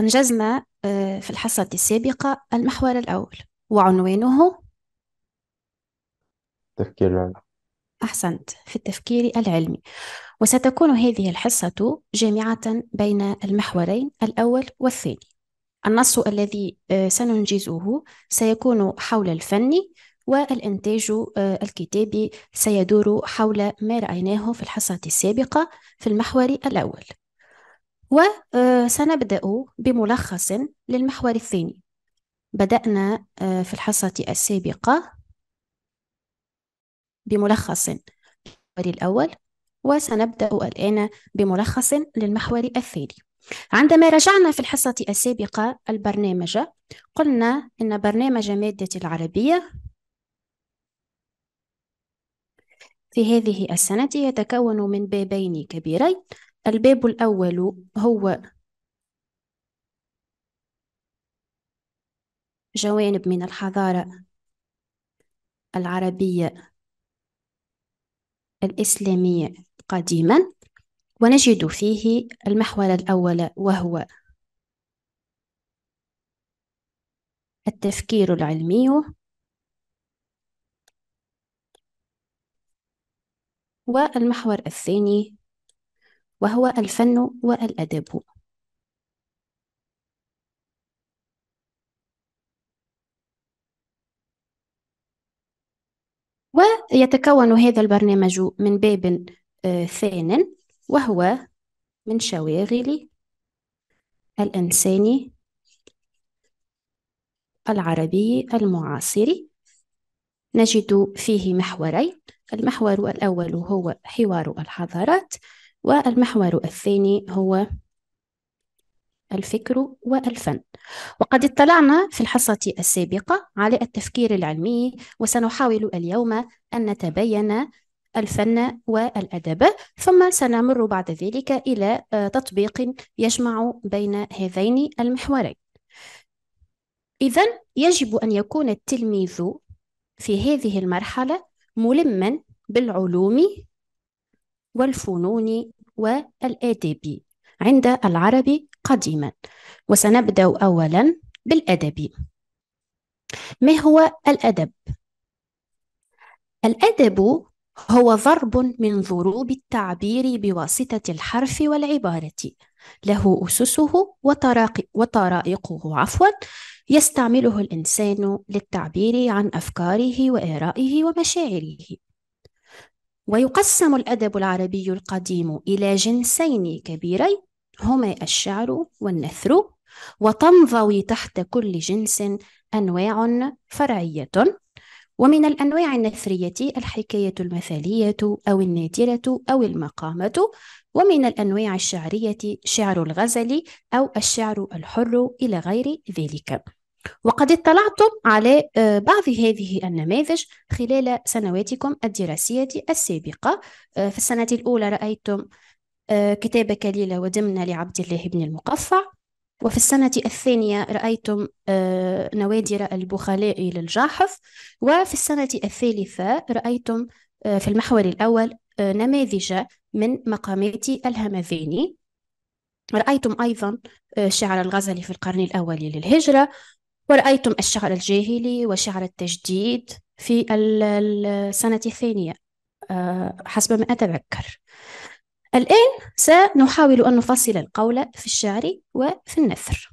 أنجزنا آه، في الحصة السابقة المحور الأول وعنوانه تفكير العلمي أحسنت في التفكير العلمي وستكون هذه الحصة جامعة بين المحورين الأول والثاني النص الذي آه، سننجزه سيكون حول الفن والإنتاج آه، الكتابي سيدور حول ما رأيناه في الحصة السابقة في المحور الأول وسنبدأ آه، بملخص للمحور الثاني بدأنا آه، في الحصة السابقة بملخص للمحور الأول وسنبدأ الآن بملخص للمحور الثاني عندما رجعنا في الحصة السابقة البرنامج قلنا إن برنامج مادة العربية في هذه السنة يتكون من بابين كبيرين الباب الأول هو جوانب من الحضارة العربية الإسلامية قديما ونجد فيه المحور الأول وهو التفكير العلمي والمحور الثاني وهو الفن والأدب ويتكون هذا البرنامج من باب آه، ثان وهو من شواغل الإنسان العربي المعاصر نجد فيه محورين المحور الأول هو حوار الحضارات والمحور الثاني هو الفكر والفن وقد اطلعنا في الحصة السابقة على التفكير العلمي وسنحاول اليوم أن نتبين الفن والأدب ثم سنمر بعد ذلك إلى آه، تطبيق يجمع بين هذين المحورين إذا يجب أن يكون التلميذ في هذه المرحلة ملما بالعلوم والفنون والآداب عند العرب قديما وسنبدأ أولا بالأدب ما هو الأدب؟ الأدب هو ضرب من ضروب التعبير بواسطة الحرف والعبارة له أسسه وطرائقه عفوا يستعمله الإنسان للتعبير عن أفكاره وآرائه ومشاعره ويقسم الأدب العربي القديم إلى جنسين كبيرين هما الشعر والنثر وتنضوي تحت كل جنس أنواع فرعية ومن الأنواع النثرية الحكاية المثالية أو النادرة أو المقامة ومن الأنواع الشعرية شعر الغزل أو الشعر الحر إلى غير ذلك وقد اطلعتم على آه، بعض هذه النماذج خلال سنواتكم الدراسية السابقة آه، في السنة الأولى رأيتم آه، كتاب كليلة ودمنة لعبد الله بن المقفع وفي السنة الثانية رأيتم نوادر البخلاء للجاحظ وفي السنة الثالثة رأيتم في المحور الأول نماذج من مقامات الهمذاني رأيتم أيضا شعر الغزل في القرن الأول للهجرة ورأيتم الشعر الجاهلي وشعر التجديد في السنة الثانية آه، حسب ما أتذكر الآن سنحاول أن نفصل القول في الشعر وفي النثر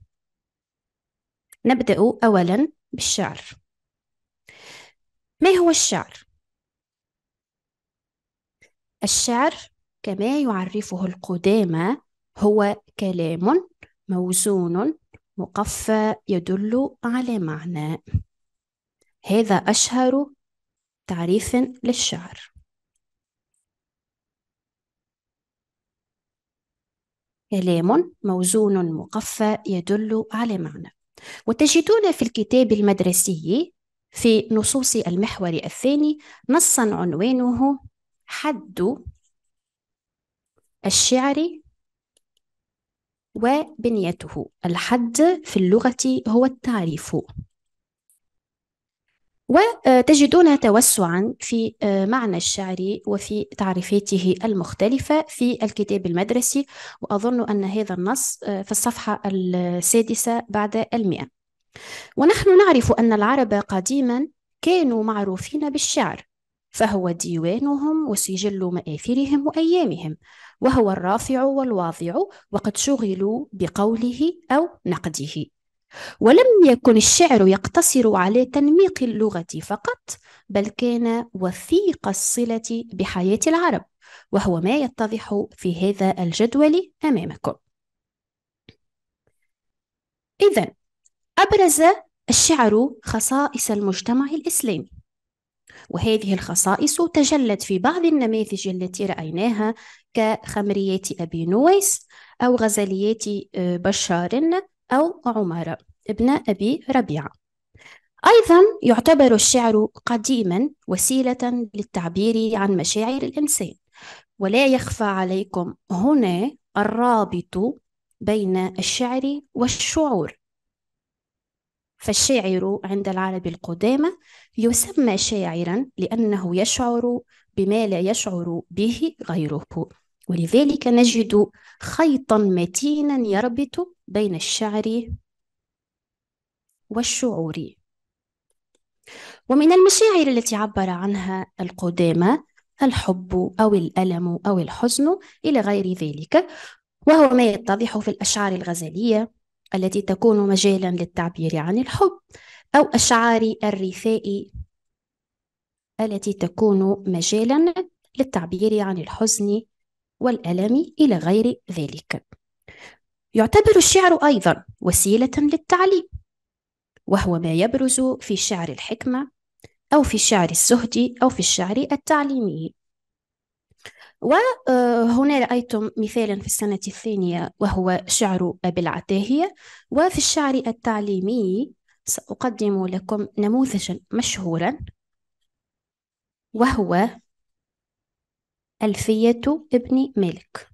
نبدأ أولا بالشعر ما هو الشعر؟ الشعر كما يعرفه القدامى هو كلام موزون مقفى يدل على معنى هذا أشهر تعريف للشعر كلام موزون مقفى يدل على معنى وتجدون في الكتاب المدرسي في نصوص المحور الثاني نصا عنوانه حد الشعر وبنيته الحد في اللغة هو التعريف وتجدون توسعا في آه، معنى الشعر وفي تعريفاته المختلفة في الكتاب المدرسي وأظن أن هذا النص آه، في الصفحة السادسة بعد المئة ونحن نعرف أن العرب قديما كانوا معروفين بالشعر فهو ديوانهم وسجل مآثرهم وأيامهم وهو الرافع والواضع وقد شغلوا بقوله أو نقده ولم يكن الشعر يقتصر على تنميق اللغة فقط بل كان وثيق الصلة بحياة العرب وهو ما يتضح في هذا الجدول أمامكم إذا أبرز الشعر خصائص المجتمع الإسلامي وهذه الخصائص تجلت في بعض النماذج التي رأيناها كخمريات أبي نويس أو غزليات آه، بشار أو عمر ابن أبي ربيعة أيضا يعتبر الشعر قديما وسيلة للتعبير عن مشاعر الإنسان ولا يخفى عليكم هنا الرابط بين الشعر والشعور فالشاعر عند العرب القدامى يسمى شاعرا لأنه يشعر بما لا يشعر به غيره ولذلك نجد خيطا متينا يربط بين الشعر والشعور ومن المشاعر التي عبر عنها القدامى الحب أو الألم أو الحزن إلى غير ذلك وهو ما يتضح في الأشعار الغزلية التي تكون مجالا للتعبير عن الحب أو أشعاري الرثائي التي تكون مجالا للتعبير عن الحزن والألم إلى غير ذلك يعتبر الشعر أيضا وسيلة للتعليم وهو ما يبرز في شعر الحكمة أو في شعر الزهد أو في الشعر التعليمي وهنا رأيتم مثالا في السنة الثانية وهو شعر أبي العتاهية وفي الشعر التعليمي سأقدم لكم نموذجا مشهورا وهو ألفية ابن مالك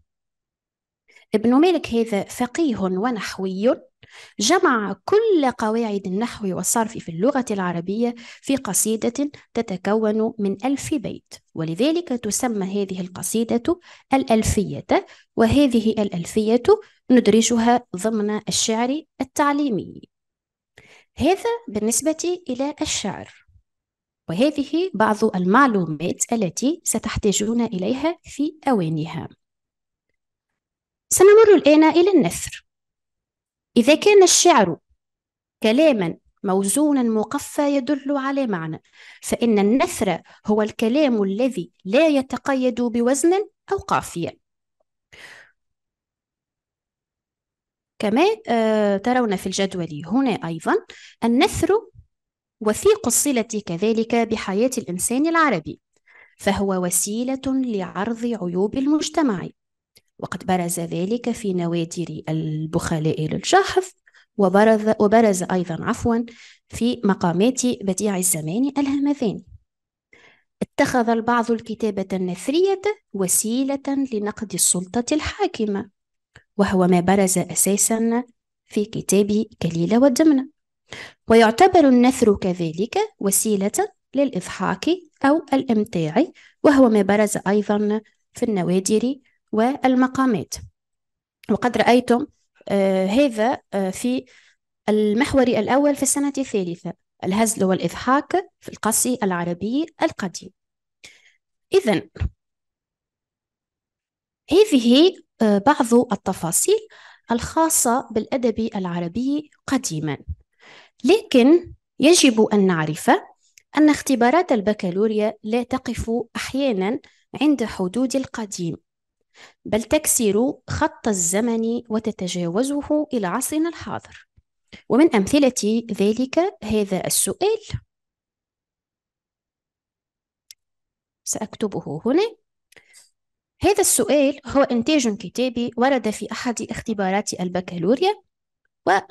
ابن مالك هذا فقيه ونحوي جمع كل قواعد النحو والصرف في اللغة العربية في قصيدة تتكون من ألف بيت ولذلك تسمى هذه القصيدة الألفية وهذه الألفية ندرجها ضمن الشعر التعليمي هذا بالنسبة إلى الشعر وهذه بعض المعلومات التي ستحتاجون إليها في أوانها سنمر الآن إلى النثر إذا كان الشعر كلاما موزونا مقفى يدل على معنى فإن النثر هو الكلام الذي لا يتقيد بوزن أو قافية كما آه، ترون في الجدول هنا أيضا النثر وثيق الصلة كذلك بحياة الإنسان العربي فهو وسيلة لعرض عيوب المجتمع وقد برز ذلك في نوادر البخلاء للجاحظ وبرز, وبرز أيضا عفوا في مقامات بديع الزمان الهمذاني اتخذ البعض الكتابة النثرية وسيلة لنقد السلطة الحاكمة وهو ما برز أساسا في كتاب كليلة والدمنة ويعتبر النثر كذلك وسيلة للإضحاك أو الإمتاع وهو ما برز أيضا في النوادر والمقامات وقد رأيتم آه، هذا آه، في المحور الأول في السنة الثالثة الهزل والإضحاك في القصي العربي القديم إذا هذه بعض التفاصيل الخاصة بالأدب العربي قديما لكن يجب أن نعرف أن اختبارات البكالوريا لا تقف أحيانا عند حدود القديم بل تكسر خط الزمن وتتجاوزه إلى عصرنا الحاضر ومن أمثلة ذلك هذا السؤال سأكتبه هنا هذا السؤال هو إنتاج كتابي ورد في أحد اختبارات البكالوريا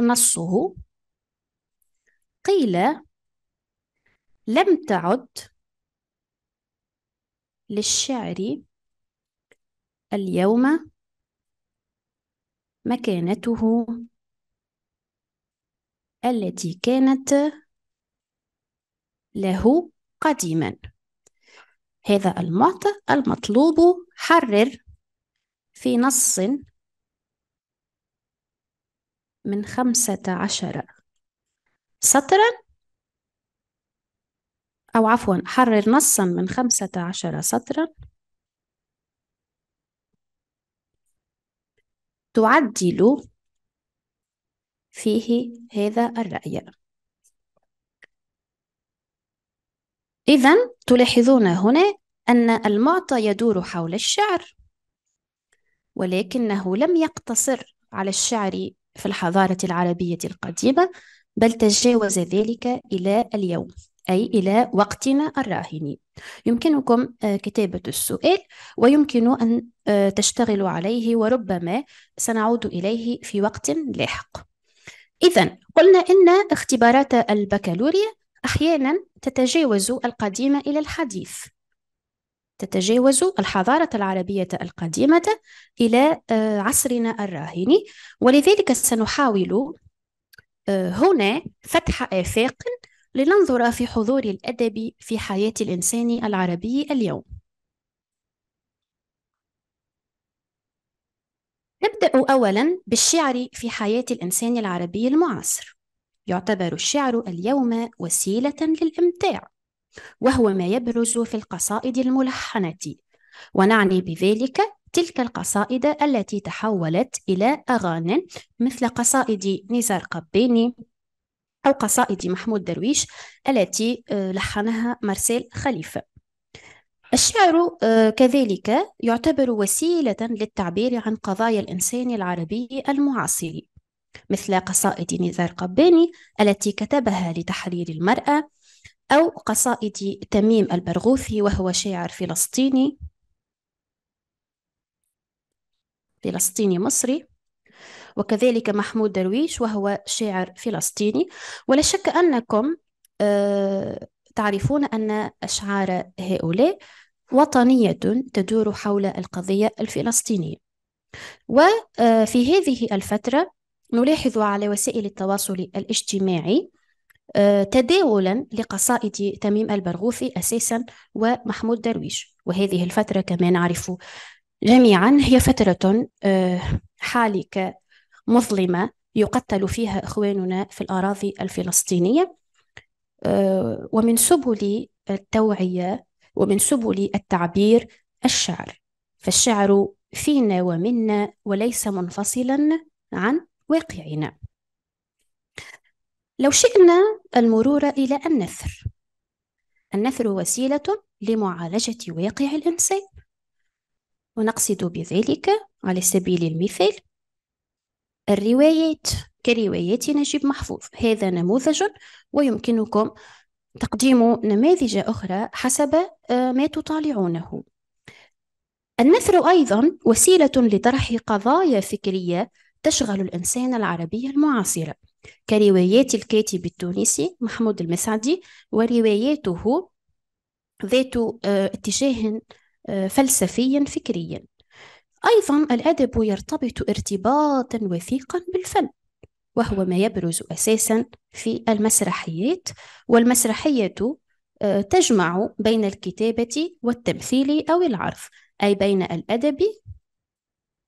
ونصه قيل لم تعد للشعر اليوم مكانته التي كانت له قديما هذا المعطى المطلوب حرر في نص من خمسة عشر سطرا أو عفوا حرر نصا من خمسة عشر سطرا تعدل فيه هذا الرأي إذا تلاحظون هنا أن المعطى يدور حول الشعر ولكنه لم يقتصر على الشعر في الحضارة العربية القديمة بل تجاوز ذلك إلى اليوم أي إلى وقتنا الراهن يمكنكم آه، كتابة السؤال ويمكن أن آه، تشتغلوا عليه وربما سنعود إليه في وقت لاحق إذا قلنا إن اختبارات البكالوريا أحيانا تتجاوز القديم إلى الحديث تتجاوز الحضارة العربية القديمة إلى آه، عصرنا الراهن ولذلك سنحاول آه، هنا فتح آفاق لننظر في حضور الأدب في حياة الإنسان العربي اليوم نبدأ أولا بالشعر في حياة الإنسان العربي المعاصر يعتبر الشعر اليوم وسيلة للإمتاع وهو ما يبرز في القصائد الملحنة ونعني بذلك تلك القصائد التي تحولت إلى أغاني مثل قصائد نزار قباني أو قصائد محمود درويش التي آه، لحنها مارسيل خليفة الشعر آه، كذلك يعتبر وسيلة للتعبير عن قضايا الإنسان العربي المعاصر مثل قصائد نزار قباني التي كتبها لتحرير المرأة أو قصائد تميم البرغوثي وهو شاعر فلسطيني فلسطيني مصري وكذلك محمود درويش وهو شاعر فلسطيني ولا شك أنكم آه، تعرفون أن أشعار هؤلاء وطنية تدور حول القضية الفلسطينية وفي آه، هذه الفترة نلاحظ على وسائل التواصل الاجتماعي آه، تداولا لقصائد تميم البرغوثي أساسا ومحمود درويش وهذه الفترة كما نعرف جميعا هي فترة آه، حالكة مظلمة يقتل فيها إخواننا في الأراضي الفلسطينية آه، ومن سبل التوعية ومن سبل التعبير الشعر فالشعر فينا ومنا وليس منفصلا عن واقعنا نعم. لو شئنا المرور إلى النثر النثر وسيلة لمعالجة واقع الإنسان ونقصد بذلك على سبيل المثال الروايات كروايات نجيب محفوظ هذا نموذج ويمكنكم تقديم نماذج أخرى حسب آه، ما تطالعونه النثر أيضا وسيلة لطرح قضايا فكرية تشغل الإنسان العربي المعاصرة كروايات الكاتب التونسي محمود المسعدي ورواياته ذات آه، اتجاه آه، فلسفي فكري أيضا الأدب يرتبط ارتباطا وثيقا بالفن وهو ما يبرز أساسا في المسرحيات والمسرحية آه، تجمع بين الكتابة والتمثيل أو العرض أي بين الأدب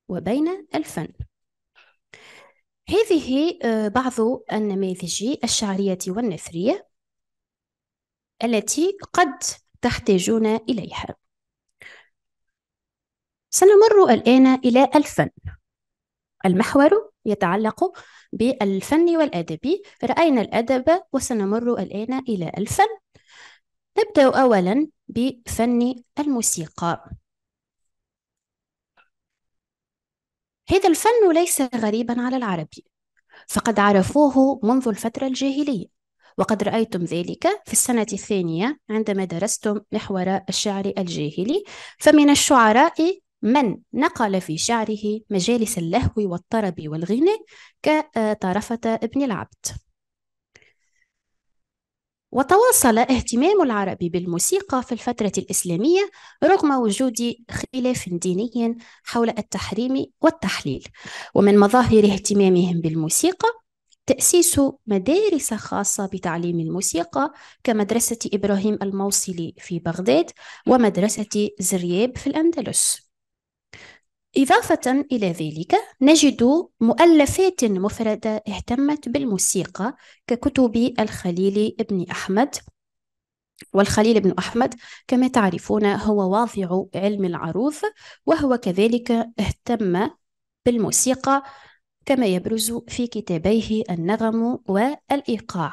وبين الفن هذه آه، بعض النماذج الشعرية والنثرية التي قد تحتاجون إليها سنمر الآن إلى الفن المحور يتعلق بالفن والأدب رأينا الأدب وسنمر الآن إلى الفن نبدأ أولا بفن الموسيقى هذا الفن ليس غريبا على العربي فقد عرفوه منذ الفترة الجاهلية وقد رأيتم ذلك في السنة الثانية عندما درستم محور الشعر الجاهلي فمن الشعراء من نقل في شعره مجالس اللهو والطرب والغناء كطرفة ابن العبد وتواصل اهتمام العرب بالموسيقى في الفترة الإسلامية رغم وجود خلاف ديني حول التحريم والتحليل ومن مظاهر اهتمامهم بالموسيقى تأسيس مدارس خاصة بتعليم الموسيقى كمدرسة إبراهيم الموصلي في بغداد ومدرسة زرياب في الأندلس إضافة إلى ذلك نجد مؤلفات مفردة اهتمت بالموسيقى ككتب الخليل بن أحمد والخليل بن أحمد كما تعرفون هو واضع علم العروض وهو كذلك اهتم بالموسيقى كما يبرز في كتابيه النغم والإيقاع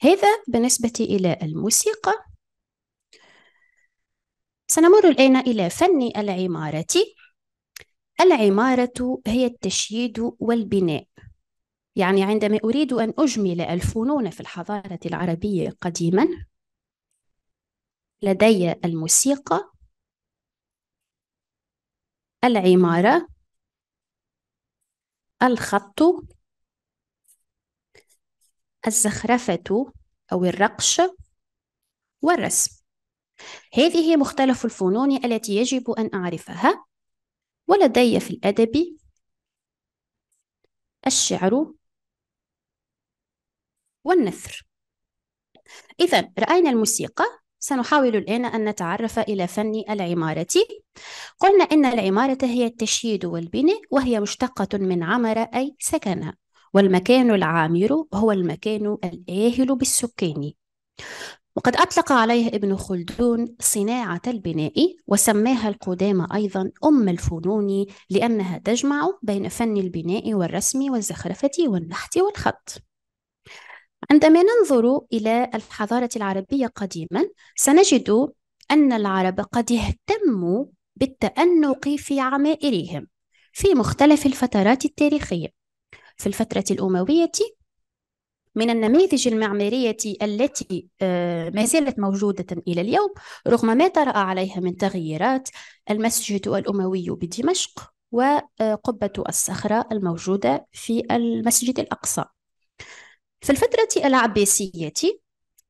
هذا بالنسبة إلى الموسيقى سنمر الآن إلى فن العمارة العمارة هي التشييد والبناء يعني عندما أريد أن أجمل الفنون في الحضارة العربية قديما لدي الموسيقى العمارة الخط الزخرفة أو الرقش والرسم هذه مختلف الفنون التي يجب أن أعرفها ولدي في الأدب الشعر والنثر إذا رأينا الموسيقى سنحاول الآن أن نتعرف إلى فن العمارة قلنا إن العمارة هي التشييد والبناء وهي مشتقة من عمر أي سكن والمكان العامر هو المكان الآهل بالسكان وقد أطلق عليه ابن خلدون صناعة البناء وسماها القدامى أيضا أم الفنون لأنها تجمع بين فن البناء والرسم والزخرفة والنحت والخط عندما ننظر إلى الحضارة العربية قديما سنجد أن العرب قد اهتموا بالتأنق في عمائرهم في مختلف الفترات التاريخية في الفترة الأموية من النماذج المعمارية التي آه، ما زالت موجودة إلى اليوم رغم ما طرأ عليها من تغييرات المسجد الأموي بدمشق وقبة آه، الصخرة الموجودة في المسجد الأقصى في الفترة العباسية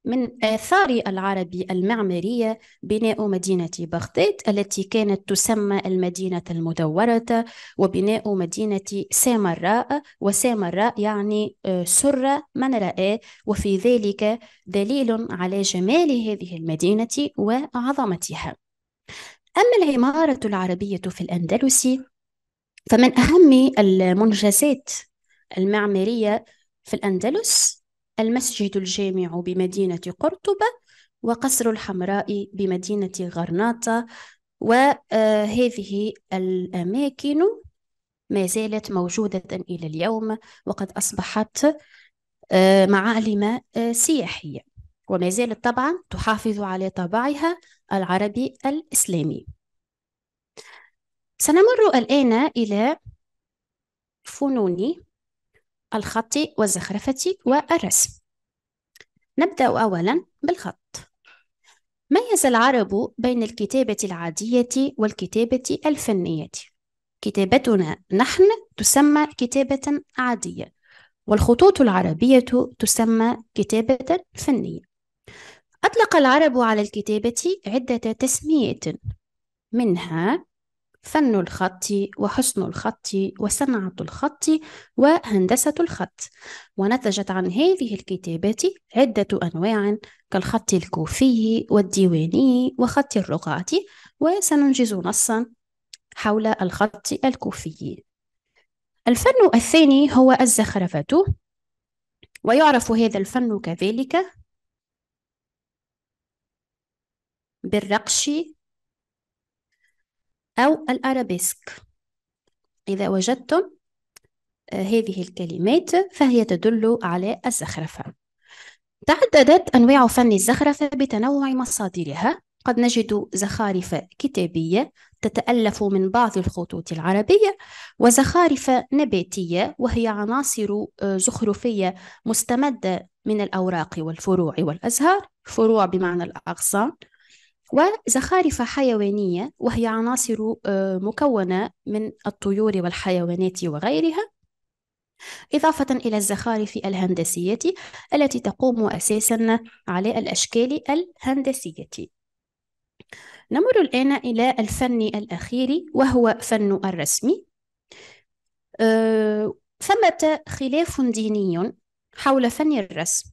من آثار العربي المعمارية بناء مدينة بغداد التي كانت تسمى المدينة المدورة وبناء مدينة سامراء وسامراء يعني آه، سرة من رآه وفي ذلك دليل على جمال هذه المدينة وعظمتها أما العمارة العربية في الأندلس فمن أهم المنجزات المعمارية في الأندلس المسجد الجامع بمدينة قرطبة وقصر الحمراء بمدينة غرناطة وهذه آه، الأماكن ما زالت موجودة إلى اليوم وقد أصبحت آه، معالم آه، سياحية وما زالت طبعا تحافظ على طابعها العربي الإسلامي سنمر الآن إلى فنوني الخط والزخرفة والرسم نبدأ أولا بالخط ميز العرب بين الكتابة العادية والكتابة الفنية كتابتنا نحن تسمى كتابة عادية والخطوط العربية تسمى كتابة فنية أطلق العرب على الكتابة عدة تسميات منها فن الخط وحسن الخط وصنعة الخط وهندسة الخط ونتجت عن هذه الكتابات عدة أنواع كالخط الكوفي والديواني وخط الرقعة وسننجز نصا حول الخط الكوفي الفن الثاني هو الزخرفة ويعرف هذا الفن كذلك بالرقش أو الأرابيسك إذا وجدتم آه، هذه الكلمات فهي تدل على الزخرفة تعددت أنواع فن الزخرفة بتنوع مصادرها قد نجد زخارف كتابية تتألف من بعض الخطوط العربية وزخارف نباتية وهي عناصر آه، زخرفية مستمدة من الأوراق والفروع والأزهار فروع بمعنى الأغصان وزخارف حيوانية وهي عناصر آه، مكونة من الطيور والحيوانات وغيرها إضافة إلى الزخارف الهندسية التي تقوم أساسا على الأشكال الهندسية نمر الآن إلى الفن الأخير وهو فن الرسم آه، ثمة خلاف ديني حول فن الرسم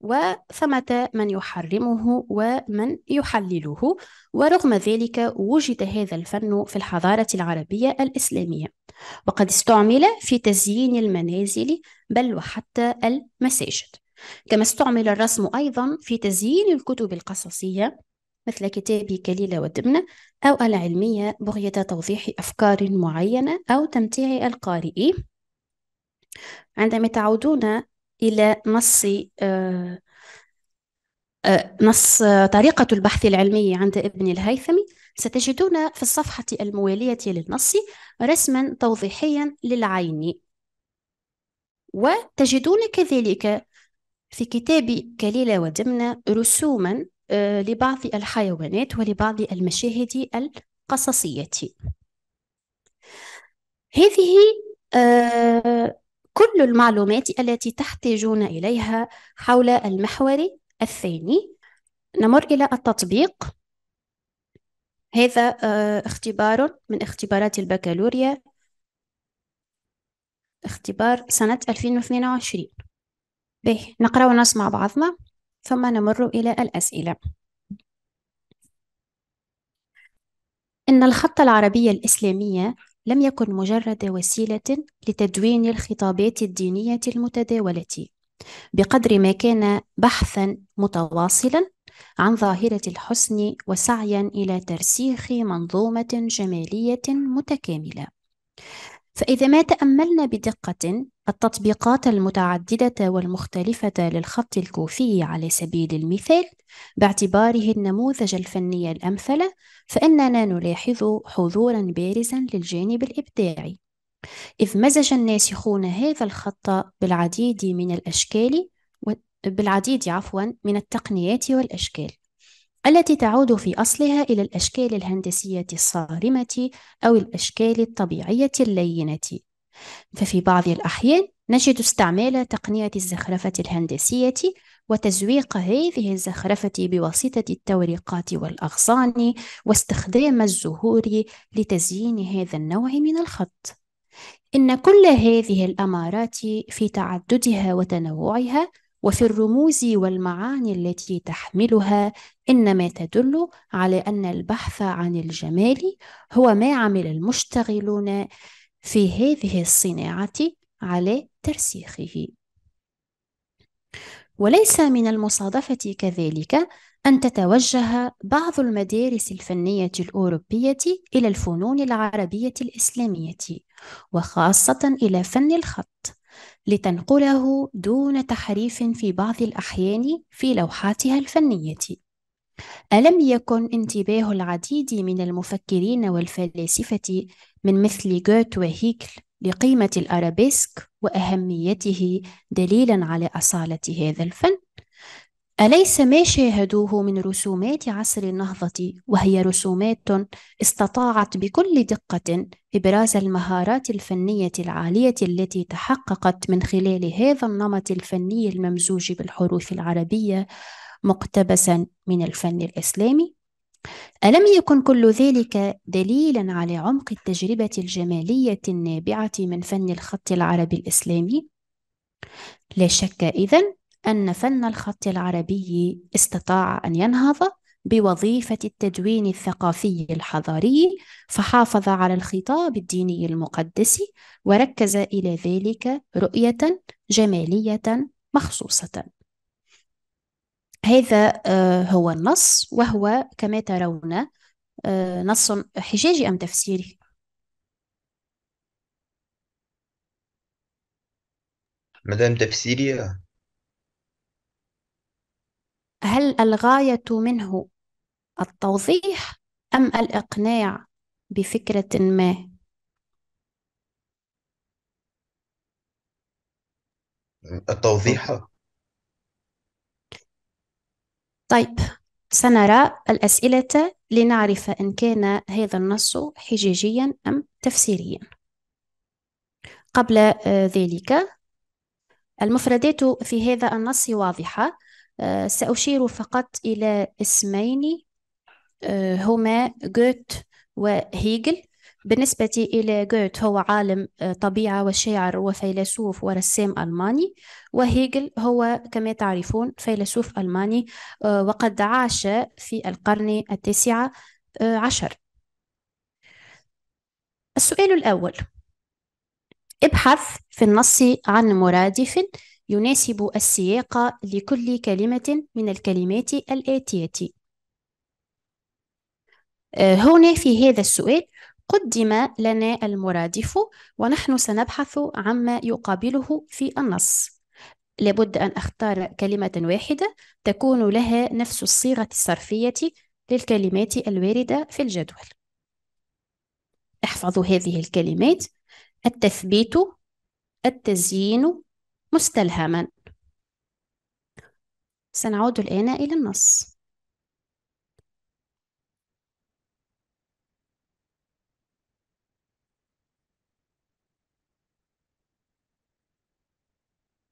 وثمة من يحرمه ومن يحلله ورغم ذلك وجد هذا الفن في الحضارة العربية الإسلامية وقد استعمل في تزيين المنازل بل وحتى المساجد كما استعمل الرسم أيضا في تزيين الكتب القصصية مثل كتاب كليلة ودمنة أو العلمية بغية توضيح أفكار معينة أو تمتيع القارئ عندما تعودون إلى نص آه، آه، نص طريقة البحث العلمي عند ابن الهيثمي ستجدون في الصفحة الموالية للنص رسما توضيحيا للعين وتجدون كذلك في كتاب كليلة ودمنة رسوما آه، لبعض الحيوانات ولبعض المشاهد القصصية هذه كل المعلومات التي تحتاجون إليها حول المحور الثاني نمر إلى التطبيق هذا آه، اختبار من اختبارات البكالوريا اختبار سنة 2022 به نقرأ ونسمع بعضنا ثم نمر إلى الأسئلة إن الخط العربية الإسلامية لم يكن مجرد وسيلة لتدوين الخطابات الدينية المتداولة بقدر ما كان بحثا متواصلا عن ظاهرة الحسن وسعيا إلى ترسيخ منظومة جمالية متكاملة فإذا ما تأملنا بدقة التطبيقات المتعددة والمختلفة للخط الكوفي على سبيل المثال باعتباره النموذج الفني الأمثل فإننا نلاحظ حضورا بارزا للجانب الإبداعي إذ مزج الناسخون هذا الخط بالعديد من الأشكال بالعديد عفوا من التقنيات والأشكال التي تعود في أصلها إلى الأشكال الهندسية الصارمة أو الأشكال الطبيعية اللينة ففي بعض الأحيان نجد استعمال تقنية الزخرفة الهندسية وتزويق هذه الزخرفة بواسطة التوريقات والأغصان واستخدام الزهور لتزيين هذا النوع من الخط. إن كل هذه الأمارات في تعددها وتنوعها وفي الرموز والمعاني التي تحملها انما تدل على ان البحث عن الجمال هو ما عمل المشتغلون في هذه الصناعه على ترسيخه وليس من المصادفه كذلك أن تتوجه بعض المدارس الفنية الأوروبية إلى الفنون العربية الإسلامية وخاصة إلى فن الخط لتنقله دون تحريف في بعض الأحيان في لوحاتها الفنية. ألم يكن انتباه العديد من المفكرين والفلاسفة من مثل جوت وهيكل لقيمة الأرابيسك وأهميته دليلا على أصالة هذا الفن؟ أليس ما شاهدوه من رسومات عصر النهضة وهي رسومات استطاعت بكل دقة إبراز المهارات الفنية العالية التي تحققت من خلال هذا النمط الفني الممزوج بالحروف العربية مقتبسا من الفن الإسلامي؟ ألم يكن كل ذلك دليلا على عمق التجربة الجمالية النابعة من فن الخط العربي الإسلامي؟ لا شك إذن أن فن الخط العربي استطاع أن ينهض بوظيفة التدوين الثقافي الحضاري فحافظ على الخطاب الديني المقدس وركز إلى ذلك رؤية جمالية مخصوصة هذا آه، هو النص وهو كما ترون آه، نص حجاجي أم تفسيري مدام تفسيرية هل الغاية منه التوضيح أم الإقناع بفكرة ما؟ التوضيح طيب سنرى الأسئلة لنعرف إن كان هذا النص حجاجيا أم تفسيريا قبل آه، ذلك المفردات في هذا النص واضحة آه، سأشير فقط إلى اسمين آه، هما جوت وهيجل بالنسبة إلى جوت هو عالم آه، طبيعة وشاعر وفيلسوف ورسام ألماني وهيجل هو كما تعرفون فيلسوف ألماني وقد عاش في القرن التاسع عشر السؤال الأول ابحث في النص عن مرادف يناسب السياق لكل كلمة من الكلمات الآتية آه، هنا في هذا السؤال قدم لنا المرادف ونحن سنبحث عما يقابله في النص لابد أن أختار كلمة واحدة تكون لها نفس الصيغة الصرفية للكلمات الواردة في الجدول احفظوا هذه الكلمات التثبيت التزيين مستلهما سنعود الآن إلى النص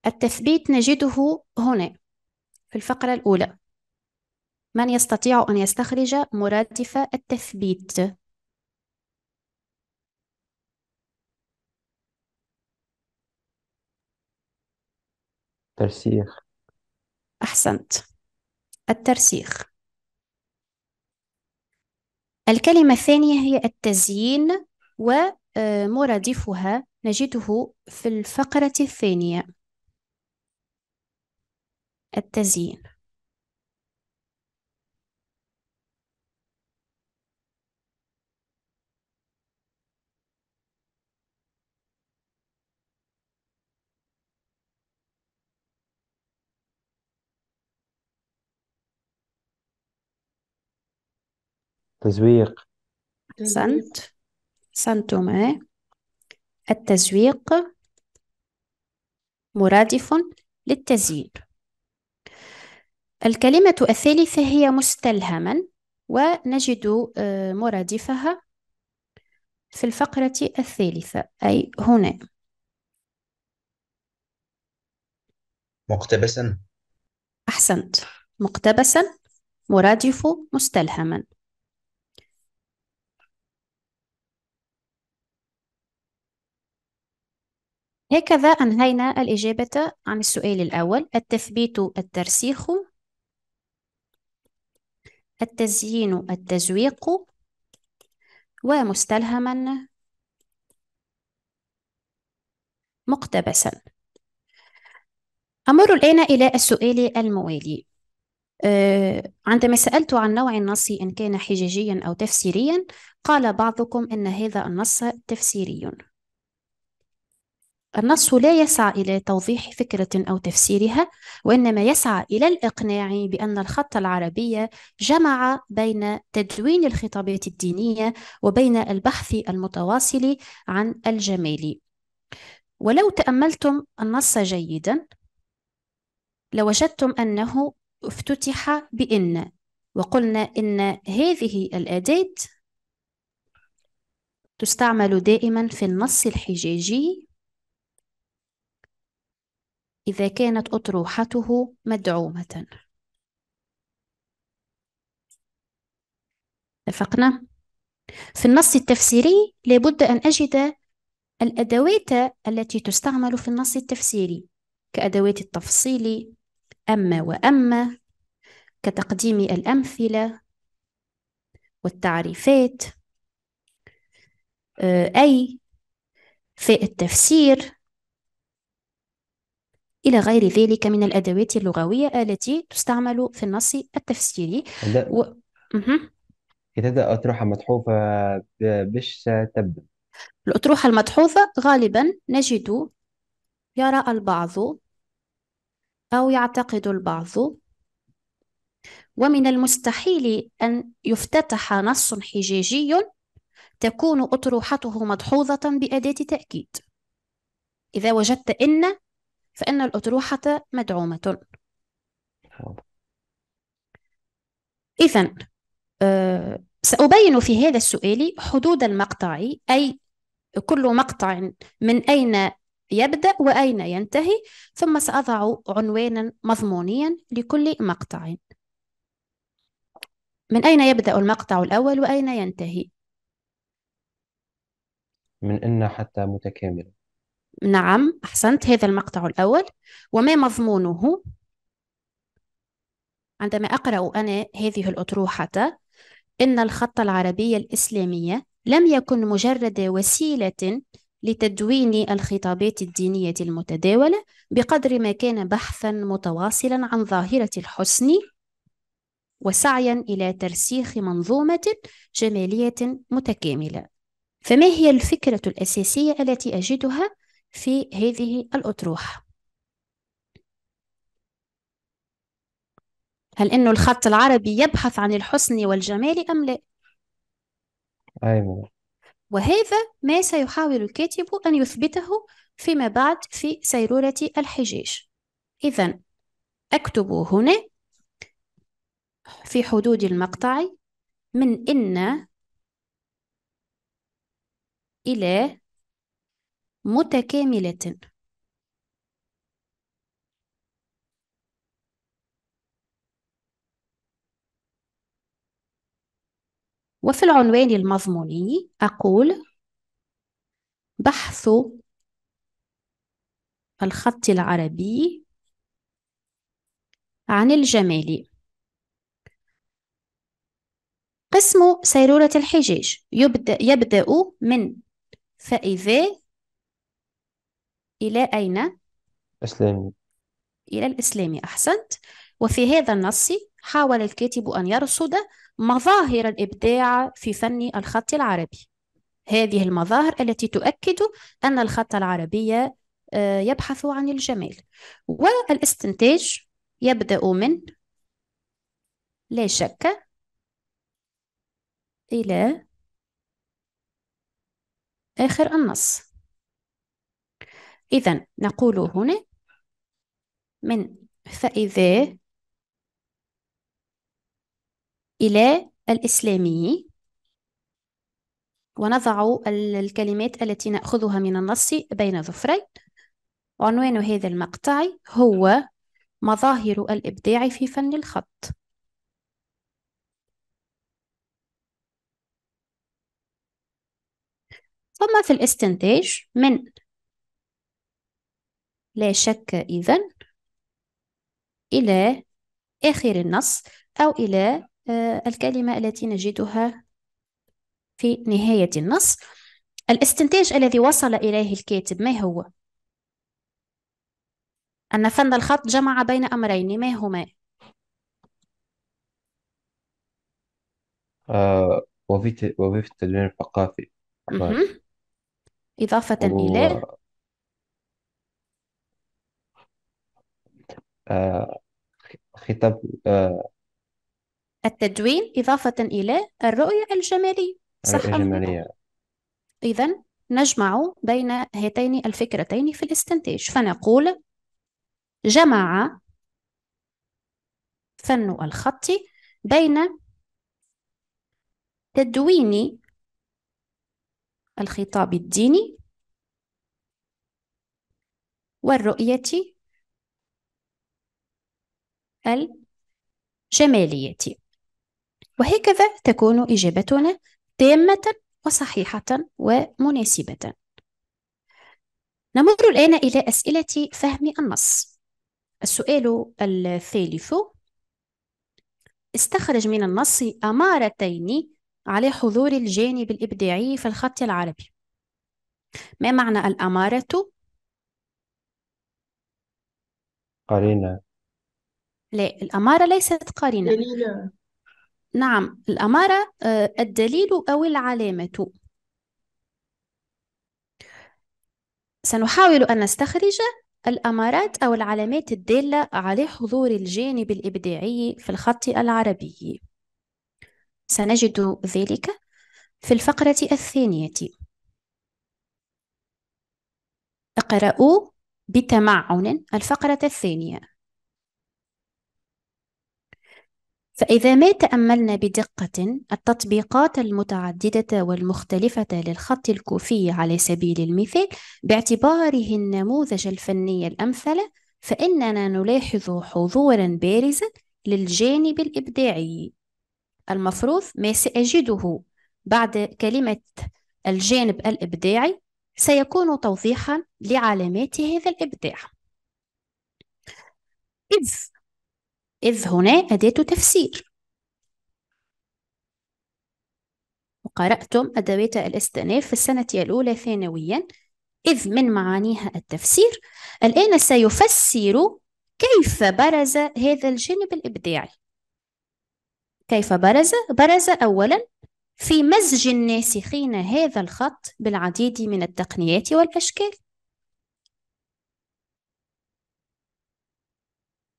التثبيت نجده هنا في الفقرة الأولى من يستطيع أن يستخرج مرادف التثبيت ترسيخ أحسنت الترسيخ الكلمة الثانية هي التزيين ومرادفها آه، نجده في الفقرة الثانية التزيين تزويق أحسنت سنتوما التزويق مرادف للتزيير الكلمة الثالثة هي مستلهما ونجد آه، مرادفها في الفقرة الثالثة أي هنا مقتبسا أحسنت مقتبسا مرادف مستلهما هكذا أنهينا الإجابة عن السؤال الأول التثبيت الترسيخ التزيين التزويق ومستلهما مقتبسا أمر الآن إلى السؤال الموالي آه، عندما سألت عن نوع النص إن كان حجاجيا أو تفسيريا قال بعضكم أن هذا النص تفسيري النص لا يسعى إلى توضيح فكرة أو تفسيرها وإنما يسعى إلى الإقناع بأن الخط العربي جمع بين تدوين الخطابات الدينية وبين البحث المتواصل عن الجمال ولو تأملتم النص جيدا لوجدتم أنه افتتح بإن وقلنا إن هذه الأداة تستعمل دائما في النص الحجاجي إذا كانت أطروحته مدعومة اتفقنا؟ في النص التفسيري لابد أن أجد الأدوات التي تستعمل في النص التفسيري كأدوات التفصيل أما وأما كتقديم الأمثلة والتعريفات آه، أي في التفسير إلى غير ذلك من الأدوات اللغوية التي تستعمل في النص التفسيري و... مهم. كتابة أطروحة متحوفة بش تبدو الأطروحة المتحوفة غالبا نجد يرى البعض أو يعتقد البعض ومن المستحيل أن يفتتح نص حجاجي تكون أطروحته مدحوظة بأداة تأكيد إذا وجدت إن فإن الأطروحة مدعومة إذا آه، سأبين في هذا السؤال حدود المقطع أي كل مقطع من أين يبدأ وأين ينتهي ثم سأضع عنوانا مضمونيا لكل مقطع من أين يبدأ المقطع الأول وأين ينتهي؟ من أن حتى متكاملة نعم أحسنت هذا المقطع الأول وما مضمونه عندما أقرأ أنا هذه الأطروحة إن الخط العربية الإسلامية لم يكن مجرد وسيلة لتدوين الخطابات الدينية المتداولة بقدر ما كان بحثا متواصلا عن ظاهرة الحسن وسعيا إلى ترسيخ منظومة جمالية متكاملة فما هي الفكرة الأساسية التي أجدها في هذه الأطروحة هل إنه الخط العربي يبحث عن الحسن والجمال أم لا؟ أيوة وهذا ما سيحاول الكاتب أن يثبته فيما بعد في سيرورة الحجاج إذا أكتب هنا في حدود المقطع من إن إلى متكاملة وفي العنوان المضموني أقول بحث الخط العربي عن الجمال قسم سيرورة الحجاج يبدأ, يبدأ من فإذا إلى أين؟ إسلامي إلى الإسلام أحسنت وفي هذا النص حاول الكاتب أن يرصد مظاهر الإبداع في فن الخط العربي هذه المظاهر التي تؤكد أن الخط العربي آه، يبحث عن الجمال والاستنتاج يبدأ من لا شك إلى آخر النص إذا نقول هنا من فإذا إلى الإسلامي ونضع الكلمات التي نأخذها من النص بين ظفرين عنوان هذا المقطع هو مظاهر الإبداع في فن الخط ثم في الاستنتاج من لا شك إذا إلى آخر النص أو إلى آه، الكلمة التي نجدها في نهاية النص الاستنتاج الذي وصل إليه الكاتب ما هو؟ أن فن الخط جمع بين أمرين ما هما؟ آه وظيفة التدوين الثقافي طيب. إضافة و... إلى آه، خطاب آه، التدوين إضافة إلى الرؤية الجمالية صح الرؤية أم لا؟ إذا نجمع بين هاتين الفكرتين في الاستنتاج فنقول جمع فن الخط بين تدوين الخطاب الديني والرؤية الجمالية وهكذا تكون إجابتنا تامة وصحيحة ومناسبة نمر الآن إلى أسئلة فهم النص السؤال الثالث استخرج من النص أمارتين على حضور الجانب الإبداعي في الخط العربي ما معنى الأمارة؟ قرينة لا الأمارة ليست قرينة دليل نعم الأمارة آه، الدليل أو العلامة سنحاول أن نستخرج الأمارات أو العلامات الدالة على حضور الجانب الإبداعي في الخط العربي سنجد ذلك في الفقرة الثانية اقرأوا بتمعن الفقرة الثانية فإذا ما تأملنا بدقة التطبيقات المتعددة والمختلفة للخط الكوفي على سبيل المثال باعتباره النموذج الفني الأمثل فإننا نلاحظ حضورا بارزا للجانب الإبداعي المفروض ما سأجده بعد كلمة الجانب الإبداعي سيكون توضيحا لعلامات هذا الإبداع إذ إذ هنا أداة تفسير وقرأتم أدوات الاستئناف في السنة الأولى ثانويا إذ من معانيها التفسير الآن سيفسر كيف برز هذا الجانب الإبداعي كيف برز؟ برز أولا في مزج الناسخين هذا الخط بالعديد من التقنيات والأشكال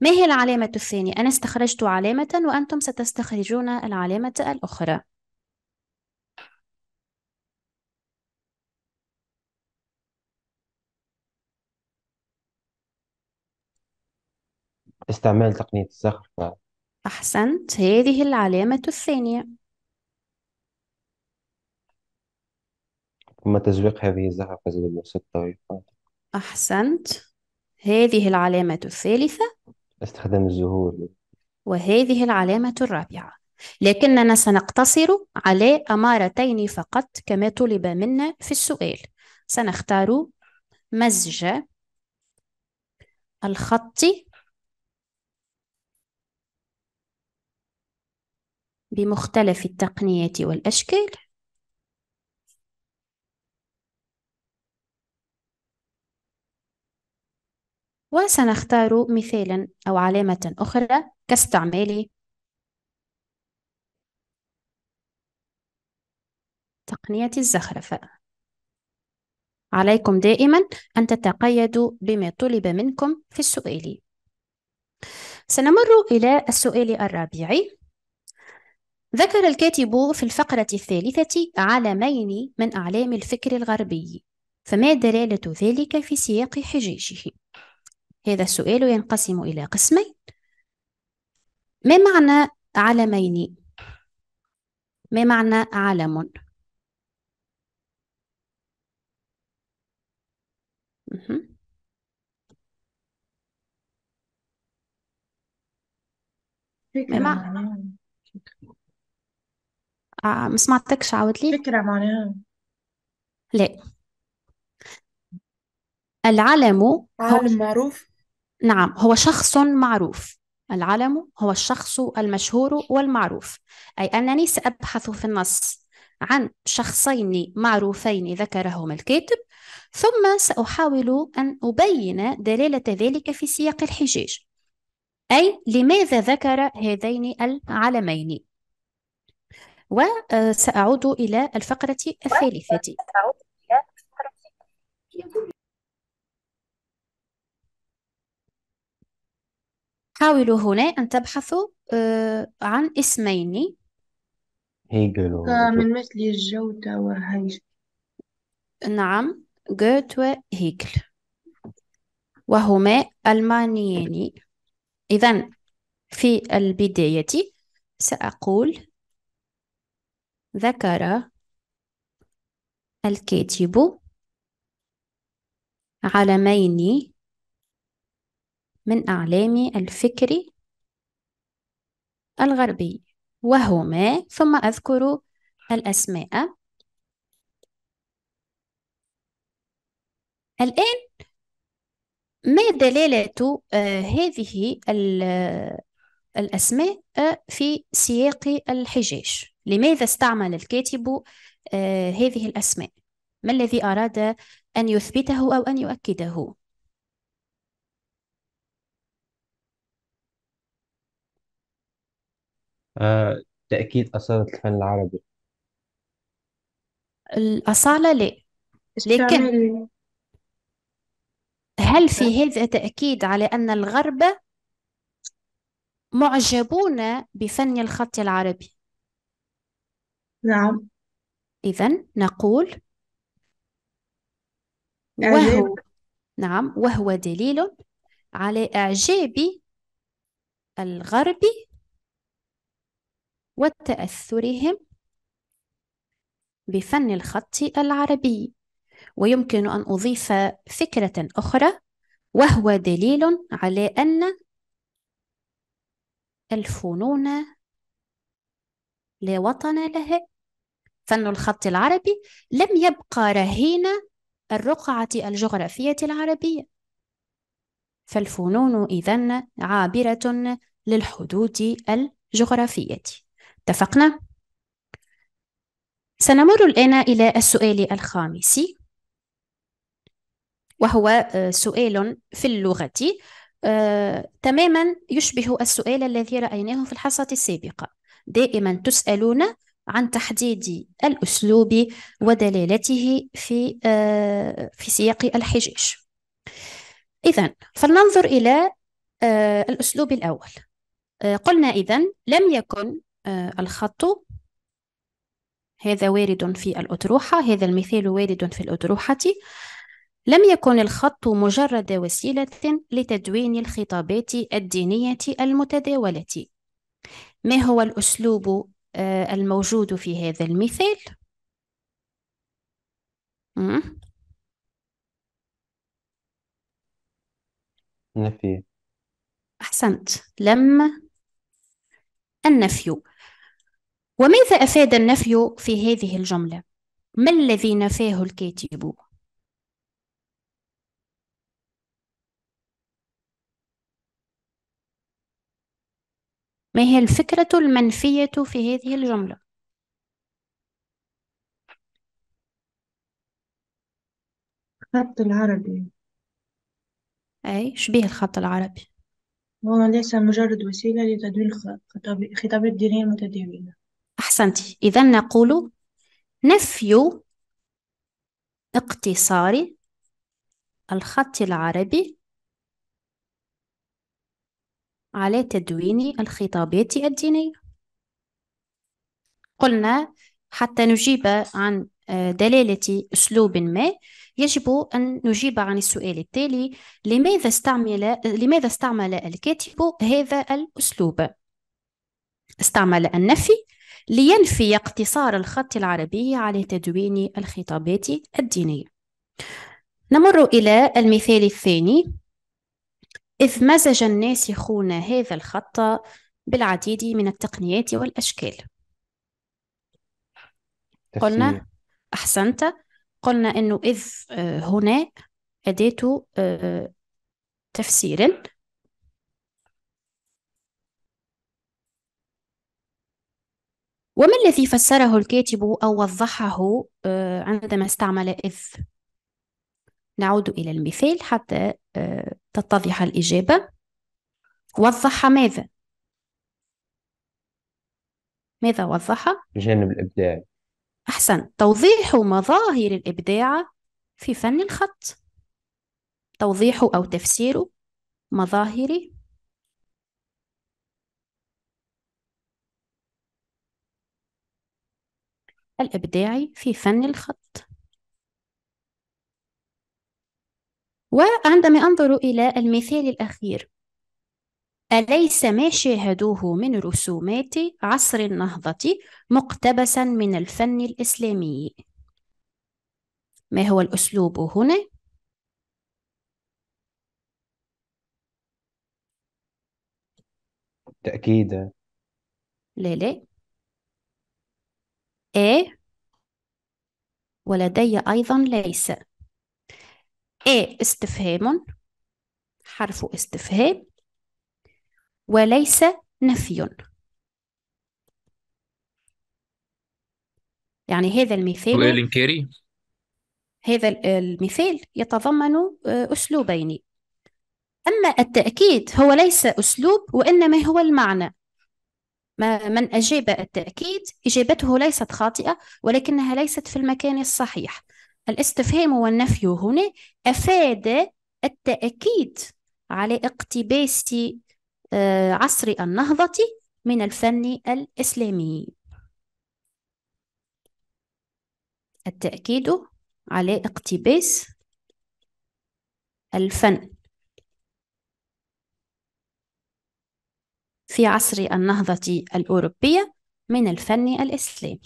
ما هي العلامة الثانية؟ أنا استخرجت علامة وأنتم ستستخرجون العلامة الأخرى استعمال تقنية الزخرفة أحسنت هذه العلامة الثانية ثم تزويق هذه الزخرفة زي الطريقة أحسنت هذه العلامة الثالثة استخدام الزهور وهذه العلامة الرابعة لكننا سنقتصر على أمارتين فقط كما طلب منا في السؤال سنختار مزج الخط بمختلف التقنيات والأشكال وسنختار مثالا أو علامة أخرى كاستعمال تقنية الزخرفة عليكم دائما أن تتقيدوا بما طلب منكم في السؤال سنمر إلى السؤال الرابع ذكر الكاتب في الفقرة الثالثة عالمين من أعلام الفكر الغربي فما دلالة ذلك في سياق حجاجه؟ هذا السؤال ينقسم إلى قسمين ما معنى علمين؟ ما معنى علم؟ ما معنى آه ما سمعتكش عاود لي فكرة معناها لا العلم هو معروف نعم هو شخص معروف العلم هو الشخص المشهور والمعروف أي أنني سأبحث في النص عن شخصين معروفين ذكرهما الكاتب ثم سأحاول أن أبين دلالة ذلك في سياق الحجاج أي لماذا ذكر هذين العلمين وسأعود آه، إلى الفقرة الثالثة حاولوا هنا أن تبحثوا آه، عن اسمين هيجل وجو- آه، من مثل الجوتا والهيجة نعم جوت وهيجل وهما ألمانيين إذا في البداية سأقول ذكر الكاتب علمين من أعلامي الفكري الغربي وهما ثم أذكر الأسماء الآن ما دلالة آه، هذه آه، الأسماء آه، في سياق الحجاج؟ لماذا استعمل الكاتب هذه الأسماء؟ ما الذي أراد أن يثبته أو أن يؤكده؟ تأكيد أصالة الفن العربي الأصالة لا لكن هل في هذا تأكيد على أن الغرب معجبون بفن الخط العربي نعم إذا نقول وهو نعم وهو دليل على إعجاب الغرب وتأثرهم بفن الخط العربي ويمكن أن أضيف فكرة أخرى وهو دليل على أن الفنون لا وطن لها فن الخط العربي لم يبقى رهين الرقعة الجغرافية العربية فالفنون إذن عابرة للحدود الجغرافية اتفقنا؟ سنمر الآن إلى السؤال الخامس وهو آه، سؤال في اللغة آه، تماما يشبه السؤال الذي رأيناه في الحصة السابقة دائما تسألون عن تحديد الأسلوب ودلالته في آه، في سياق الحجاج إذا فلننظر إلى الأسلوب الأول قلنا إذا لم يكن آه، الخط هذا وارد في الأطروحة هذا المثال وارد في الأطروحة لم يكن الخط مجرد وسيلة لتدوين الخطابات الدينية المتداولة ما هو الأسلوب آه، الموجود في هذا المثال؟ نفي أحسنت لم النفي وماذا أفاد النفي في هذه الجملة؟ ما الذي نفاه الكاتب؟ ما هي الفكرة المنفية في هذه الجملة؟ الخط العربي أي شبيه الخط العربي هو ليس مجرد وسيلة لتدوين خطاب- الدينية المتدينة أحسنتي أحسنت إذا نقول نفي اقتصار الخط العربي على تدوين الخطابات الدينية قلنا حتى نجيب عن دلالة أسلوب ما يجب أن نجيب عن السؤال التالي لماذا استعمل, لماذا استعمل الكاتب هذا الأسلوب؟ استعمل النفي لينفي اقتصار الخط العربي على تدوين الخطابات الدينية نمر إلى المثال الثاني إذ مزج الناسخون هذا الخط بالعديد من التقنيات والأشكال قلنا أحسنت قلنا أنه إذ آه، هنا أداة تفسير وما الذي فسره الكاتب أو وضحه آه، عندما استعمل إذ؟ نعود إلى المثال حتى آه، تتضح الإجابة وضح ماذا؟ ماذا وضح؟ جانب الإبداعي أحسن توضيح مظاهر الإبداع في فن الخط توضيح أو تفسير مظاهر الإبداع في فن الخط وعندما أنظر إلى المثال الأخير أليس ما شاهدوه من رسومات عصر النهضة مقتبسا من الفن الإسلامي؟ ما هو الأسلوب هنا؟ تأكيد لا لا إيه ولدي أيضا ليس إيه استفهام حرف استفهام وليس نفي يعني هذا المثال هذا المثال يتضمن آه، أسلوبين أما التأكيد هو ليس أسلوب وإنما هو المعنى ما من أجاب التأكيد إجابته ليست خاطئة ولكنها ليست في المكان الصحيح الاستفهام والنفي هنا أفاد التأكيد على اقتباس آه، عصر النهضة من الفن الإسلامي التأكيد على اقتباس الفن في عصر النهضة الأوروبية من الفن الإسلامي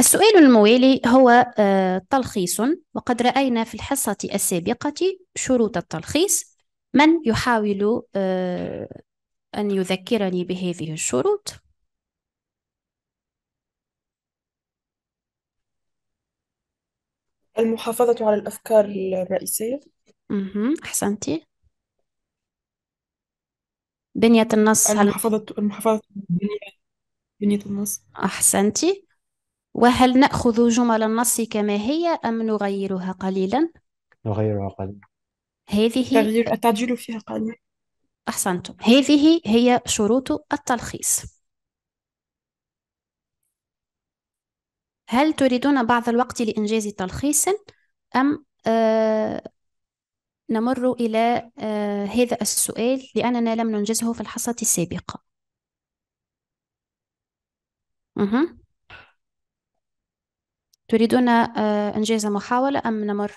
السؤال الموالي هو آه، تلخيص وقد رأينا في الحصة السابقة شروط التلخيص من يحاول آه، أن يذكرني بهذه الشروط المحافظة على الأفكار الرئيسية أحسنتي بنية النص هل المحافظة المحافظة بنية النص أحسنتي وهل نأخذ جمل النص كما هي أم نغيرها قليلا؟ نغيرها قليلا هذه تغيير التعديل فيها قليلا أحسنتم هذه هي شروط التلخيص هل تريدون بعض الوقت لإنجاز تلخيص أم آه نمر إلى آه هذا السؤال لأننا لم ننجزه في الحصة السابقة مهم. تريدون آه، إنجاز محاولة أم نمر؟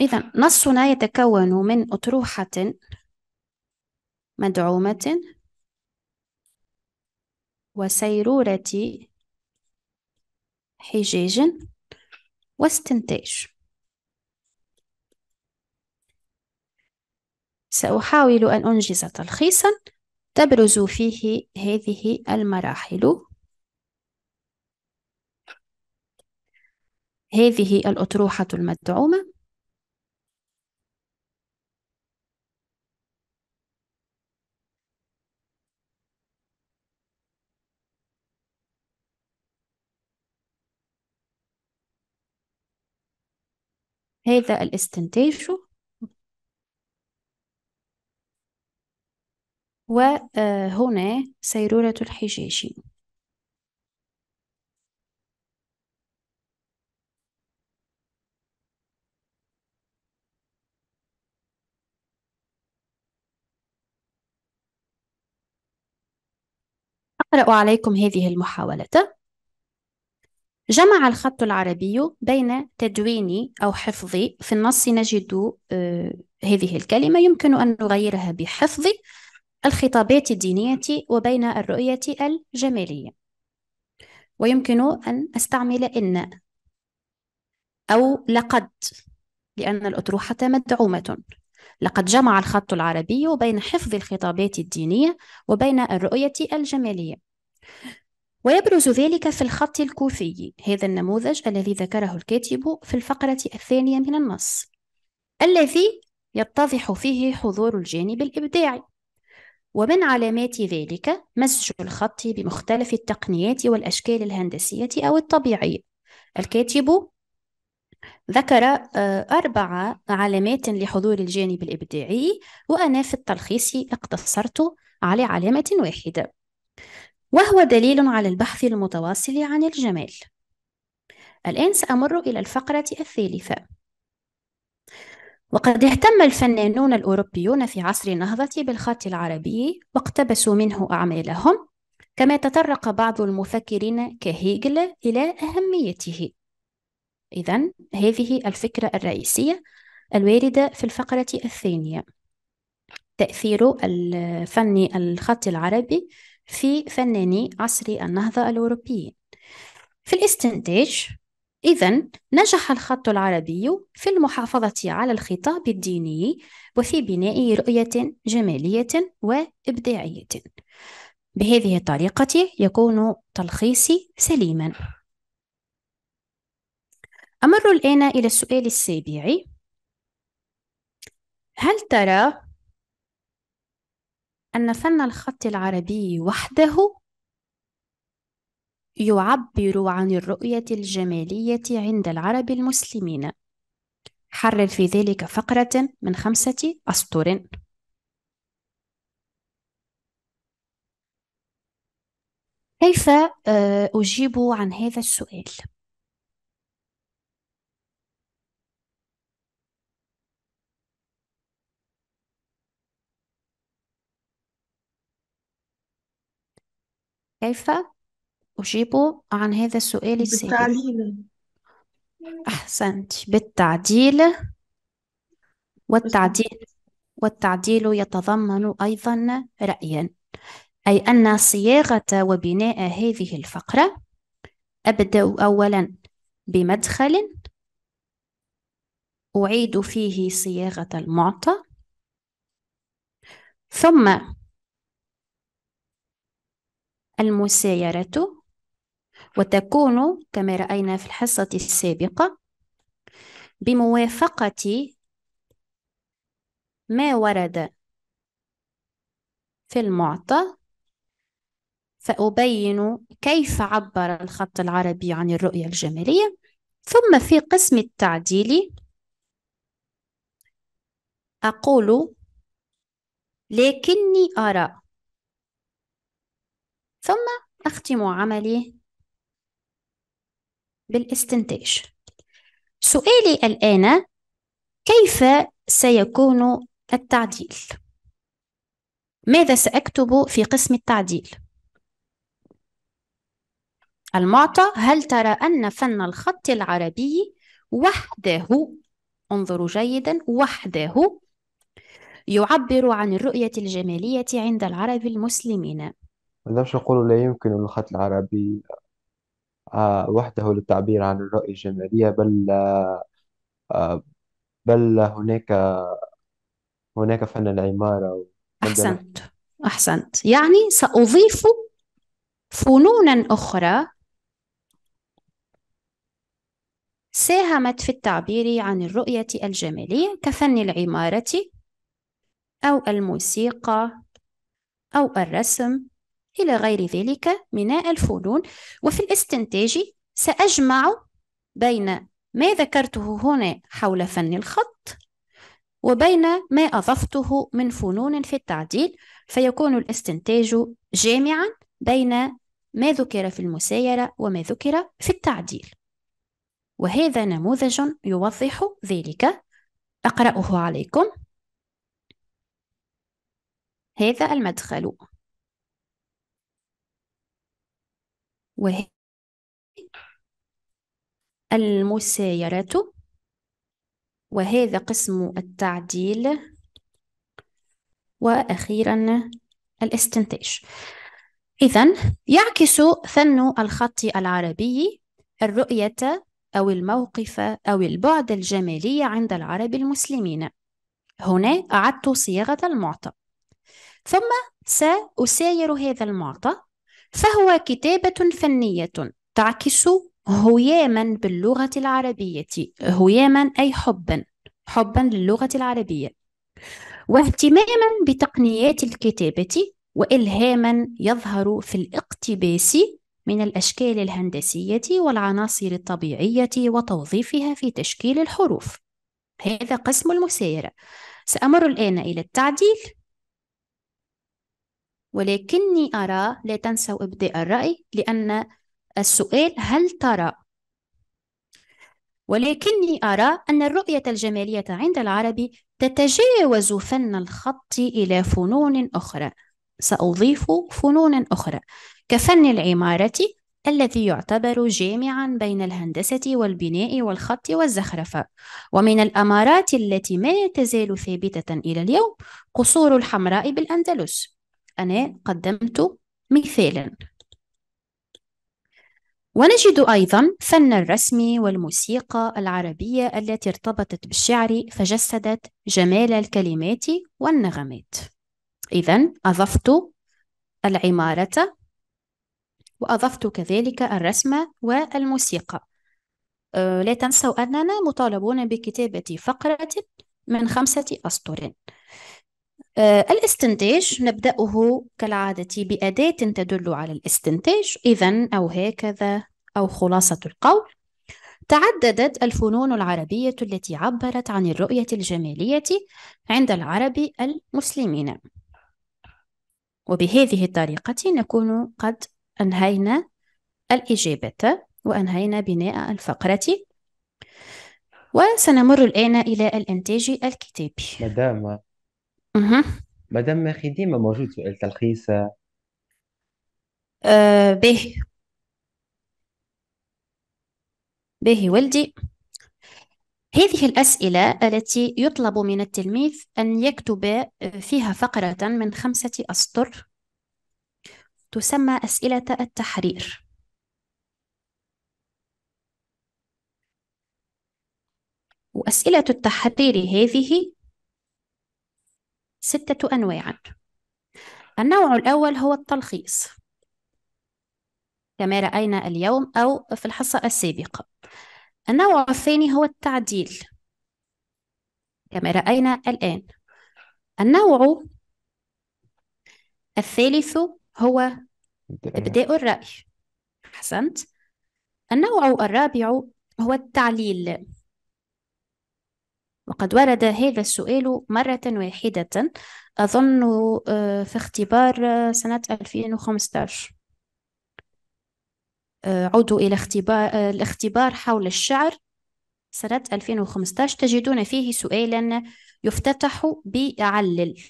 إذا نصنا يتكون من أطروحة مدعومة وسيرورة حجاج واستنتاج سأحاول أن أنجز تلخيصا تبرز فيه هذه المراحل هذه الأطروحة المدعومة هذا الاستنتاج وهنا سيرورة الحجاج أقرأ عليكم هذه المحاولة جمع الخط العربي بين تدويني أو حفظي في النص نجد آه، هذه الكلمة يمكن أن نغيرها بحفظ الخطابات الدينية وبين الرؤية الجمالية ويمكن أن أستعمل إن أو لقد لأن الأطروحة مدعومة لقد جمع الخط العربي بين حفظ الخطابات الدينية وبين الرؤية الجمالية ويبرز ذلك في الخط الكوفي هذا النموذج الذي ذكره الكاتب في الفقرة الثانية من النص الذي يتضح فيه حضور الجانب الإبداعي ومن علامات ذلك مزج الخط بمختلف التقنيات والأشكال الهندسية أو الطبيعية الكاتب ذكر آه، أربع علامات لحضور الجانب الإبداعي وأنا في التلخيص اقتصرت على علامة واحدة وهو دليل على البحث المتواصل عن الجمال الآن سأمر إلى الفقرة الثالثة وقد اهتم الفنانون الأوروبيون في عصر النهضة بالخط العربي واقتبسوا منه أعمالهم كما تطرق بعض المفكرين كهيجل إلى أهميته إذا هذه الفكرة الرئيسية الواردة في الفقرة الثانية تأثير الفن الخط العربي في فناني عصري النهضة الأوروبيين في الاستنتاج إذا نجح الخط العربي في المحافظة على الخطاب الديني وفي بناء رؤية جمالية وإبداعية بهذه الطريقة يكون تلخيصي سليما أمر الآن إلى السؤال السابع هل ترى أن فن الخط العربي وحده يعبر عن الرؤية الجمالية عند العرب المسلمين حرر في ذلك فقرة من خمسة أسطر كيف آه، أجيب عن هذا السؤال؟ كيف أجيب عن هذا السؤال السابق بالتعليل أحسنت بالتعديل والتعديل والتعديل يتضمن أيضا رأيا أي أن صياغة وبناء هذه الفقرة أبدأ أولا بمدخل أعيد فيه صياغة المعطى ثم المسايرة وتكون كما رأينا في الحصة السابقة بموافقة ما ورد في المعطى فأبين كيف عبر الخط العربي عن الرؤية الجمالية ثم في قسم التعديل أقول لكني أرى ثم أختم عملي بالاستنتاج سؤالي الآن كيف سيكون التعديل؟ ماذا سأكتب في قسم التعديل؟ المعطى هل ترى أن فن الخط العربي وحده انظروا جيدا وحده يعبر عن الرؤية الجمالية عند العرب المسلمين ما نقدرش نقول لا يمكن للخط العربي آه، وحده للتعبير عن الرؤية الجمالية بل آه،, آه، بل هناك هناك فن العمارة والجمال أحسنت أحسنت يعني سأضيف فنونا أخرى ساهمت في التعبير عن الرؤية الجمالية كفن العمارة أو الموسيقى أو الرسم إلى غير ذلك من الفنون وفي الاستنتاج سأجمع بين ما ذكرته هنا حول فن الخط وبين ما أضفته من فنون في التعديل فيكون الاستنتاج جامعا بين ما ذكر في المسايرة وما ذكر في التعديل وهذا نموذج يوضح ذلك أقرأه عليكم هذا المدخل وهي المسايرة وهذا قسم التعديل وأخيرا الاستنتاج إذا يعكس فن الخط العربي الرؤية أو الموقف أو البعد الجمالي عند العرب المسلمين هنا أعدت صياغة المعطى ثم سأساير هذا المعطى فهو كتابة فنية تعكس هياما باللغة العربية هياما أي حبا حبا للغة العربية واهتماما بتقنيات الكتابة وإلهاما يظهر في الاقتباس من الأشكال الهندسية والعناصر الطبيعية وتوظيفها في تشكيل الحروف هذا قسم المسايرة سأمر الآن إلى التعديل ولكني أرى لا تنسوا إبداء الرأي لأن السؤال هل ترى ولكني أرى أن الرؤية الجمالية عند العربي تتجاوز فن الخط إلى فنون أخرى سأضيف فنون أخرى كفن العمارة الذي يعتبر جامعا بين الهندسة والبناء والخط والزخرفة ومن الأمارات التي ما تزال ثابتة إلى اليوم قصور الحمراء بالأندلس أنا قدمت مثالا ونجد أيضا فن الرسم والموسيقى العربية التي ارتبطت بالشعر فجسدت جمال الكلمات والنغمات إذا أضفت العمارة وأضفت كذلك الرسم والموسيقى أه، لا تنسوا أننا مطالبون بكتابة فقرة من خمسة أسطر آه، الاستنتاج نبدأه كالعادة بأداة تدل على الاستنتاج إذا أو هكذا أو خلاصة القول تعددت الفنون العربية التي عبرت عن الرؤية الجمالية عند العرب المسلمين وبهذه الطريقة نكون قد أنهينا الإجابة وأنهينا بناء الفقرة وسنمر الآن إلى الإنتاج الكتابي مدام مدام ماخي ديما موجود سؤال تلخيصه آه باهي باهي ولدي هذه الأسئلة التي يطلب من التلميذ أن يكتب آه، فيها فقرة من خمسة أسطر تسمى أسئلة التحرير وأسئلة التحرير هذه ستة أنواع النوع الأول هو التلخيص كما رأينا اليوم أو في الحصة السابقة النوع الثاني هو التعديل كما رأينا الآن النوع الثالث هو إبداء الرأي أحسنت النوع الرابع هو التعليل وقد ورد هذا السؤال مرة واحدة أظن آه، في اختبار آه، سنة 2015 آه، عودوا إلى اختبار الاختبار حول الشعر سنة 2015 تجدون فيه سؤالا يفتتح بعلل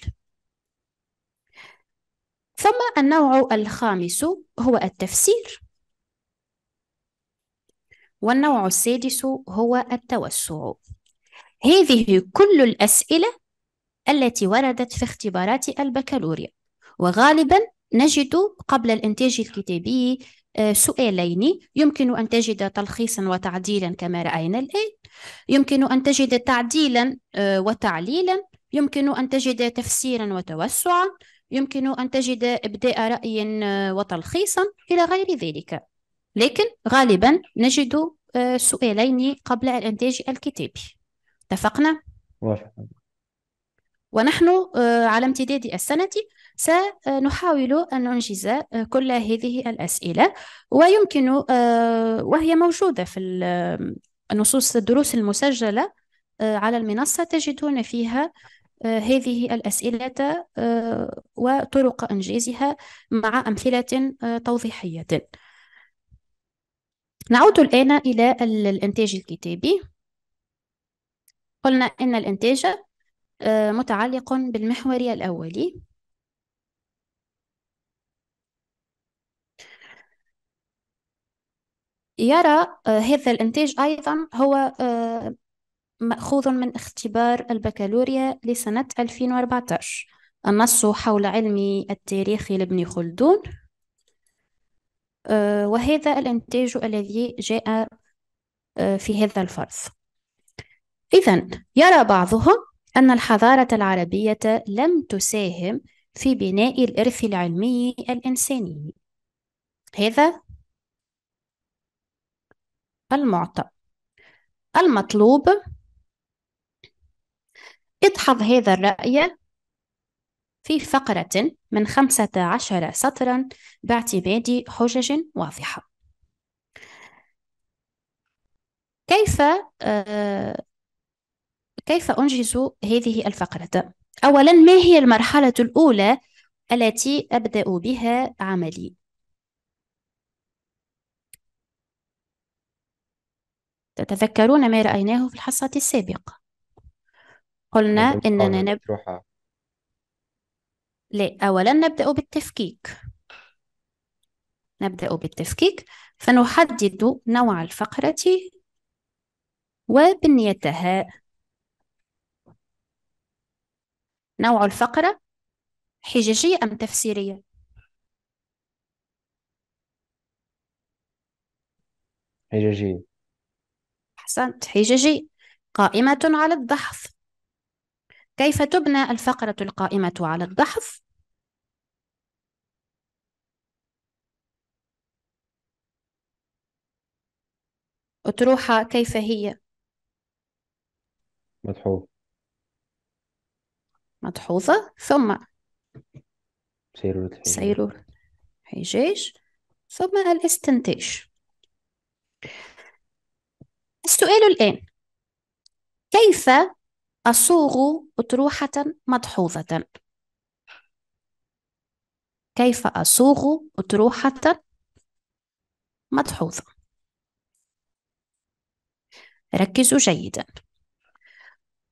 ثم النوع الخامس هو التفسير والنوع السادس هو التوسع هذه كل الأسئلة التي وردت في اختبارات البكالوريا وغالبا نجد قبل الإنتاج الكتابي آه، سؤالين يمكن أن تجد تلخيصا وتعديلا كما رأينا الآن يمكن أن تجد تعديلا آه، وتعليلا يمكن أن تجد تفسيرا وتوسعا يمكن أن تجد إبداء رأي آه، وتلخيصا إلى غير ذلك لكن غالبا نجد سؤالين قبل الإنتاج الكتابي اتفقنا؟ ونحن آه، على امتداد السنة سنحاول أن ننجز آه، كل هذه الأسئلة ويمكن آه، وهي موجودة في نصوص الدروس المسجلة على المنصة تجدون فيها هذه الأسئلة وطرق إنجازها مع أمثلة توضيحية نعود الآن إلى الإنتاج الكتابي قلنا إن الإنتاج آه، متعلق بالمحور الأولي يرى آه، هذا الإنتاج أيضا هو آه، مأخوذ من اختبار البكالوريا لسنة 2014 النص حول علم التاريخ لابن خلدون وهذا الإنتاج الذي جاء في هذا الفرض إذا يرى بعضهم أن الحضارة العربية لم تساهم في بناء الإرث العلمي الإنساني هذا المعطى المطلوب اضحظ هذا الرأي في فقرة من خمسة عشر سطرا باعتماد حجج واضحة كيف آه، كيف أنجز هذه الفقرة؟ أولا ما هي المرحلة الأولى التي أبدأ بها عملي؟ تتذكرون ما رأيناه في الحصة السابقة قلنا إننا نب... لا أولا نبدأ بالتفكيك نبدأ بالتفكيك فنحدد نوع الفقرة وبنيتها نوع الفقرة حججية أم تفسيرية؟ حججية أحسنت حجاجية قائمة على الدحض كيف تبنى الفقرة القائمة على الدحض؟ أطروحة كيف هي؟ مدحوض مدحوظة ثم سيرورة الحجاج سيرورة الحجاج ثم الاستنتاج السؤال الآن كيف أصوغ أطروحة مدحوظة؟ كيف أصوغ أطروحة مدحوظة؟ ركزوا جيداً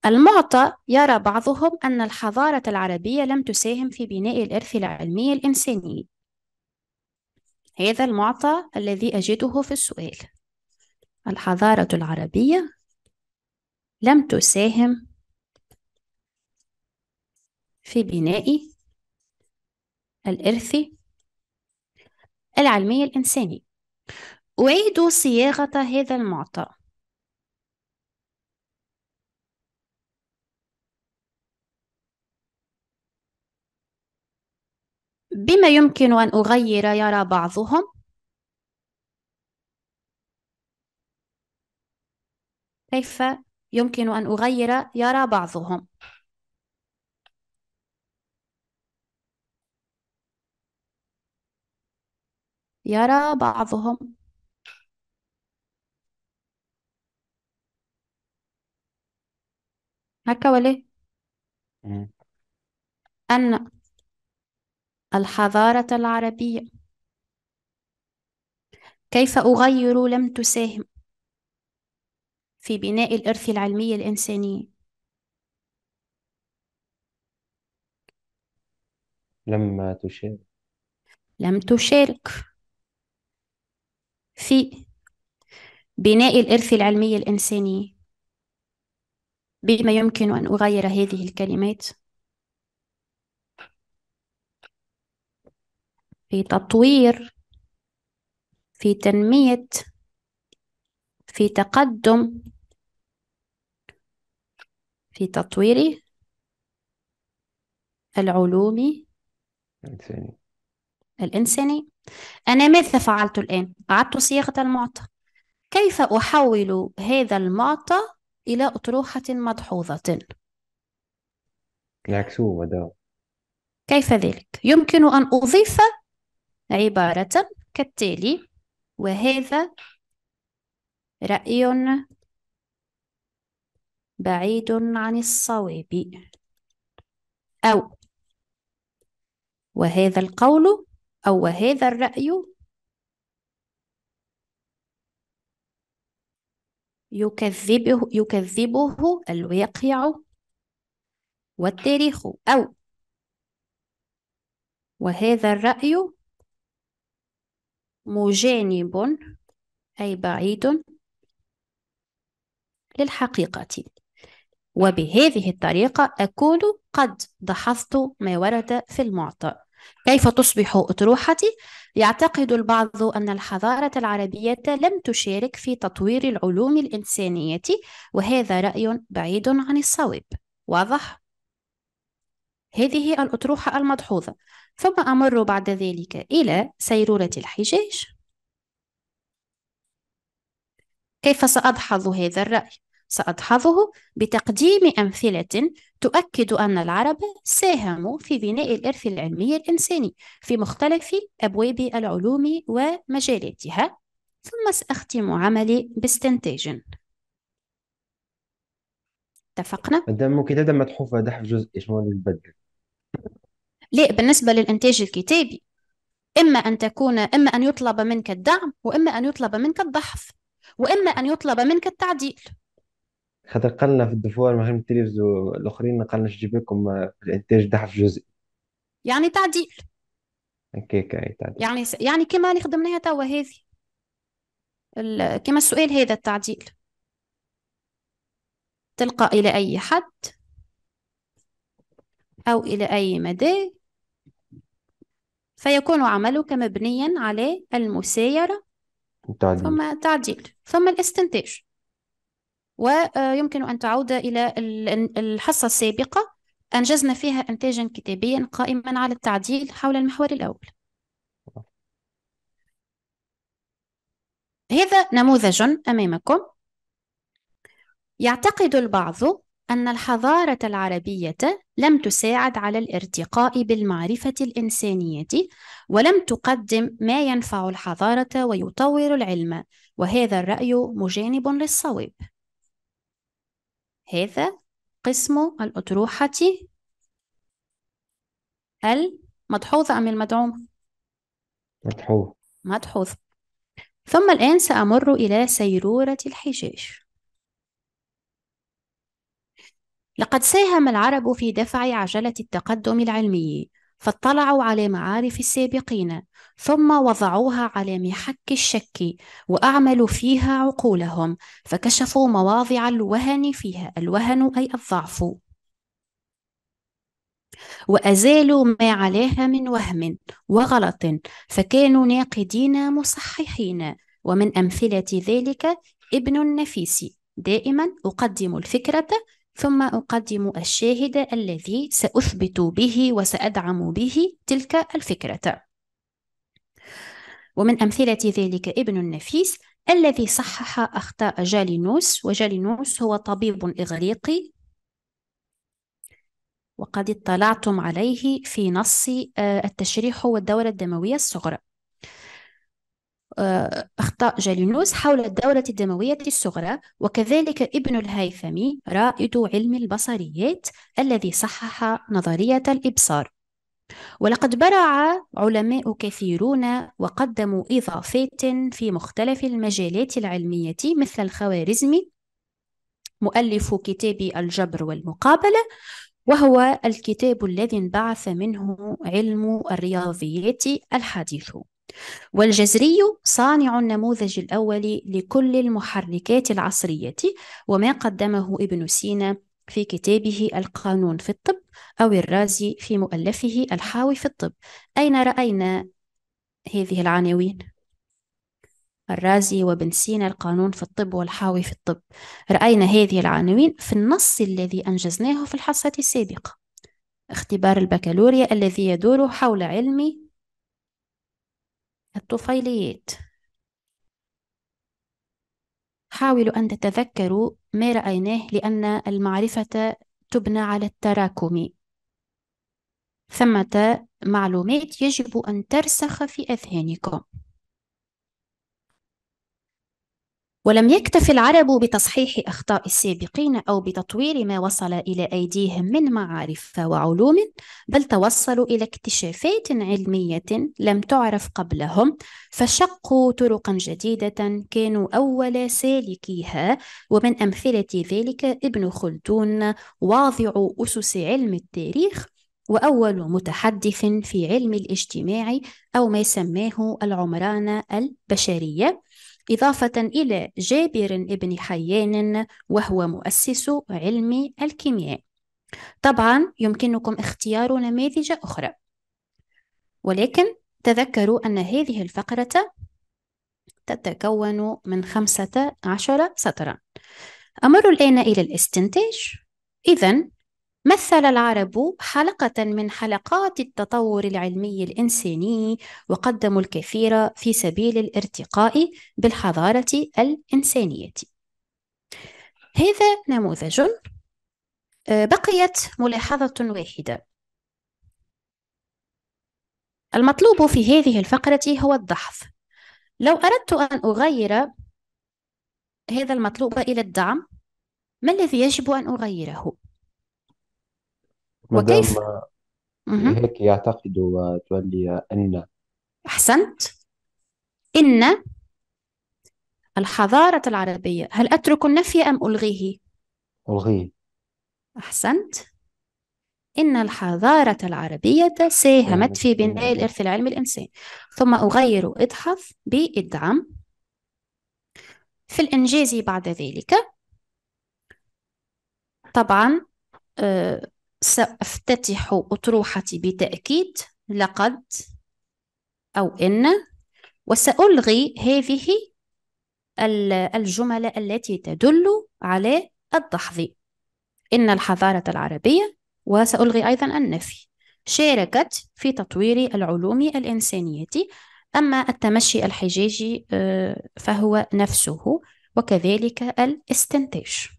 المعطى يرى بعضهم أن الحضارة العربية لم تساهم في بناء الإرث العلمي الإنساني هذا المعطى الذي أجده في السؤال الحضارة العربية لم تساهم في بناء الإرث العلمي الإنساني أعيد صياغة هذا المعطى بما يمكن أن أغير يرى بعضهم كيف يمكن أن أغير يرى بعضهم يرى بعضهم هكا ولا أن الحضارة العربية كيف أغير لم تساهم في بناء الإرث العلمي الإنساني لما تشارك لم تشارك في بناء الإرث العلمي الإنساني بما يمكن أن أغير هذه الكلمات في تطوير في تنمية في تقدم في تطوير العلوم الإنساني الإنساني أنا ماذا فعلت الآن؟ أعدت صياغة المعطى كيف أحول هذا المعطى إلى أطروحة مدحوظة؟ العكسومة ده كيف ذلك؟ يمكن أن أضيف عبارة كالتالي وهذا رأي بعيد عن الصواب أو وهذا القول أو وهذا الرأي يكذبه, يكذبه الواقع والتاريخ أو وهذا الرأي مجانب أي بعيد للحقيقة وبهذه الطريقة أكون قد دحضت ما ورد في المعطى كيف تصبح أطروحتي؟ يعتقد البعض أن الحضارة العربية لم تشارك في تطوير العلوم الإنسانية وهذا رأي بعيد عن الصواب واضح؟ هذه الأطروحة المدحوظة ثم أمر بعد ذلك إلى سيرورة الحجاج كيف سأدحض هذا الرأي؟ سأدحضه بتقديم أمثلة تؤكد أن العرب ساهموا في بناء الإرث العلمي الإنساني في مختلف أبواب العلوم ومجالاتها ثم سأختم عملي باستنتاج اتفقنا؟ مادام هذا متحوفة دحف جزء شنو اللي نبدل؟ ليه بالنسبة للإنتاج الكتابي إما أن تكون إما أن يطلب منك الدعم وإما أن يطلب منك الضحف وإما أن يطلب منك التعديل خاطر قلنا في الدفوار مهم التلفزيون الآخرين قالنا نجيب لكم في آه، الإنتاج ضحف جزئي يعني تعديل اي تعديل يعني يعني كما اللي خدمناها توا هذه كما السؤال هذا التعديل تلقى إلى أي حد أو إلى أي مدى فيكون عملك مبنيا على المسايرة التعديل. ثم التعديل ثم الاستنتاج ويمكن أن تعود إلى الحصة السابقة أنجزنا فيها إنتاجا كتابيا قائما على التعديل حول المحور الأول هذا نموذج أمامكم يعتقد البعض أن الحضارة العربية لم تساعد على الارتقاء بالمعرفة الإنسانية ولم تقدم ما ينفع الحضارة ويطور العلم وهذا الرأي مجانب للصواب هذا قسم الأطروحة المدحوظة أم المدعومة؟ مدحوظ مدحوظ ثم الآن سأمر إلى سيرورة الحجاج لقد ساهم العرب في دفع عجلة التقدم العلمي فاطلعوا على معارف السابقين ثم وضعوها على محك الشك وأعملوا فيها عقولهم فكشفوا مواضع الوهن فيها الوهن أي الضعف وأزالوا ما عليها من وهم وغلط فكانوا ناقدين مصححين ومن أمثلة ذلك ابن النفيس دائما أقدم الفكرة ثم أقدم الشاهد الذي سأثبت به وسأدعم به تلك الفكرة. ومن أمثلة ذلك ابن النفيس الذي صحح أخطاء جالينوس وجالينوس هو طبيب إغريقي وقد اطلعتم عليه في نص آه، التشريح والدورة الدموية الصغرى آه، أخطاء جالينوس حول الدورة الدموية الصغرى وكذلك ابن الهيثمي رائد علم البصريات الذي صحح نظرية الإبصار ولقد برع علماء كثيرون وقدموا إضافات في مختلف المجالات العلمية مثل الخوارزمي مؤلف كتاب الجبر والمقابلة وهو الكتاب الذي انبعث منه علم الرياضيات الحديث والجذري صانع النموذج الأول لكل المحركات العصرية وما قدمه ابن سينا في كتابه القانون في الطب أو الرازي في مؤلفه الحاوي في الطب أين رأينا هذه العناوين؟ الرازي وابن سينا القانون في الطب والحاوي في الطب رأينا هذه العناوين في النص الذي أنجزناه في الحصة السابقة اختبار البكالوريا الذي يدور حول علم الطفيليات حاولوا أن تتذكروا ما رأيناه لأن المعرفة تبنى على التراكم ثمة معلومات يجب أن ترسخ في أذهانكم ولم يكتف العرب بتصحيح اخطاء السابقين او بتطوير ما وصل الى ايديهم من معارف وعلوم بل توصلوا الى اكتشافات علميه لم تعرف قبلهم فشقوا طرقا جديده كانوا اول سالكيها ومن امثله ذلك ابن خلدون واضع اسس علم التاريخ واول متحدث في علم الاجتماع او ما سماه العمران البشريه إضافة إلى جابر بن حيان وهو مؤسس علم الكيمياء طبعا يمكنكم اختيار نماذج أخرى ولكن تذكروا أن هذه الفقرة تتكون من خمسة عشر سطرا أمر الآن إلى الاستنتاج إذا مثل العرب حلقة من حلقات التطور العلمي الإنساني وقدموا الكثير في سبيل الارتقاء بالحضارة الإنسانية. هذا نموذج آه، بقيت ملاحظة واحدة المطلوب في هذه الفقرة هو الدحض لو أردت أن أغير هذا المطلوب إلى الدعم ما الذي يجب أن أغيره؟ مادام وكيف مهم. هيك يعتقد وتولي أن أحسنت إن الحضارة العربية هل أترك النفي أم ألغيه؟ ألغيه أحسنت إن الحضارة العربية ساهمت في بناء الإرث العلمي الإنسان ثم أغير إدحف بإدعم في الإنجاز بعد ذلك طبعا آه، سأفتتح أطروحتي بتأكيد لقد أو إن وسألغي هذه الجمل التي تدل على الدحض إن الحضارة العربية وسألغي أيضا النفي شاركت في تطوير العلوم الإنسانية أما التمشي الحجاجي آه، فهو نفسه وكذلك الاستنتاج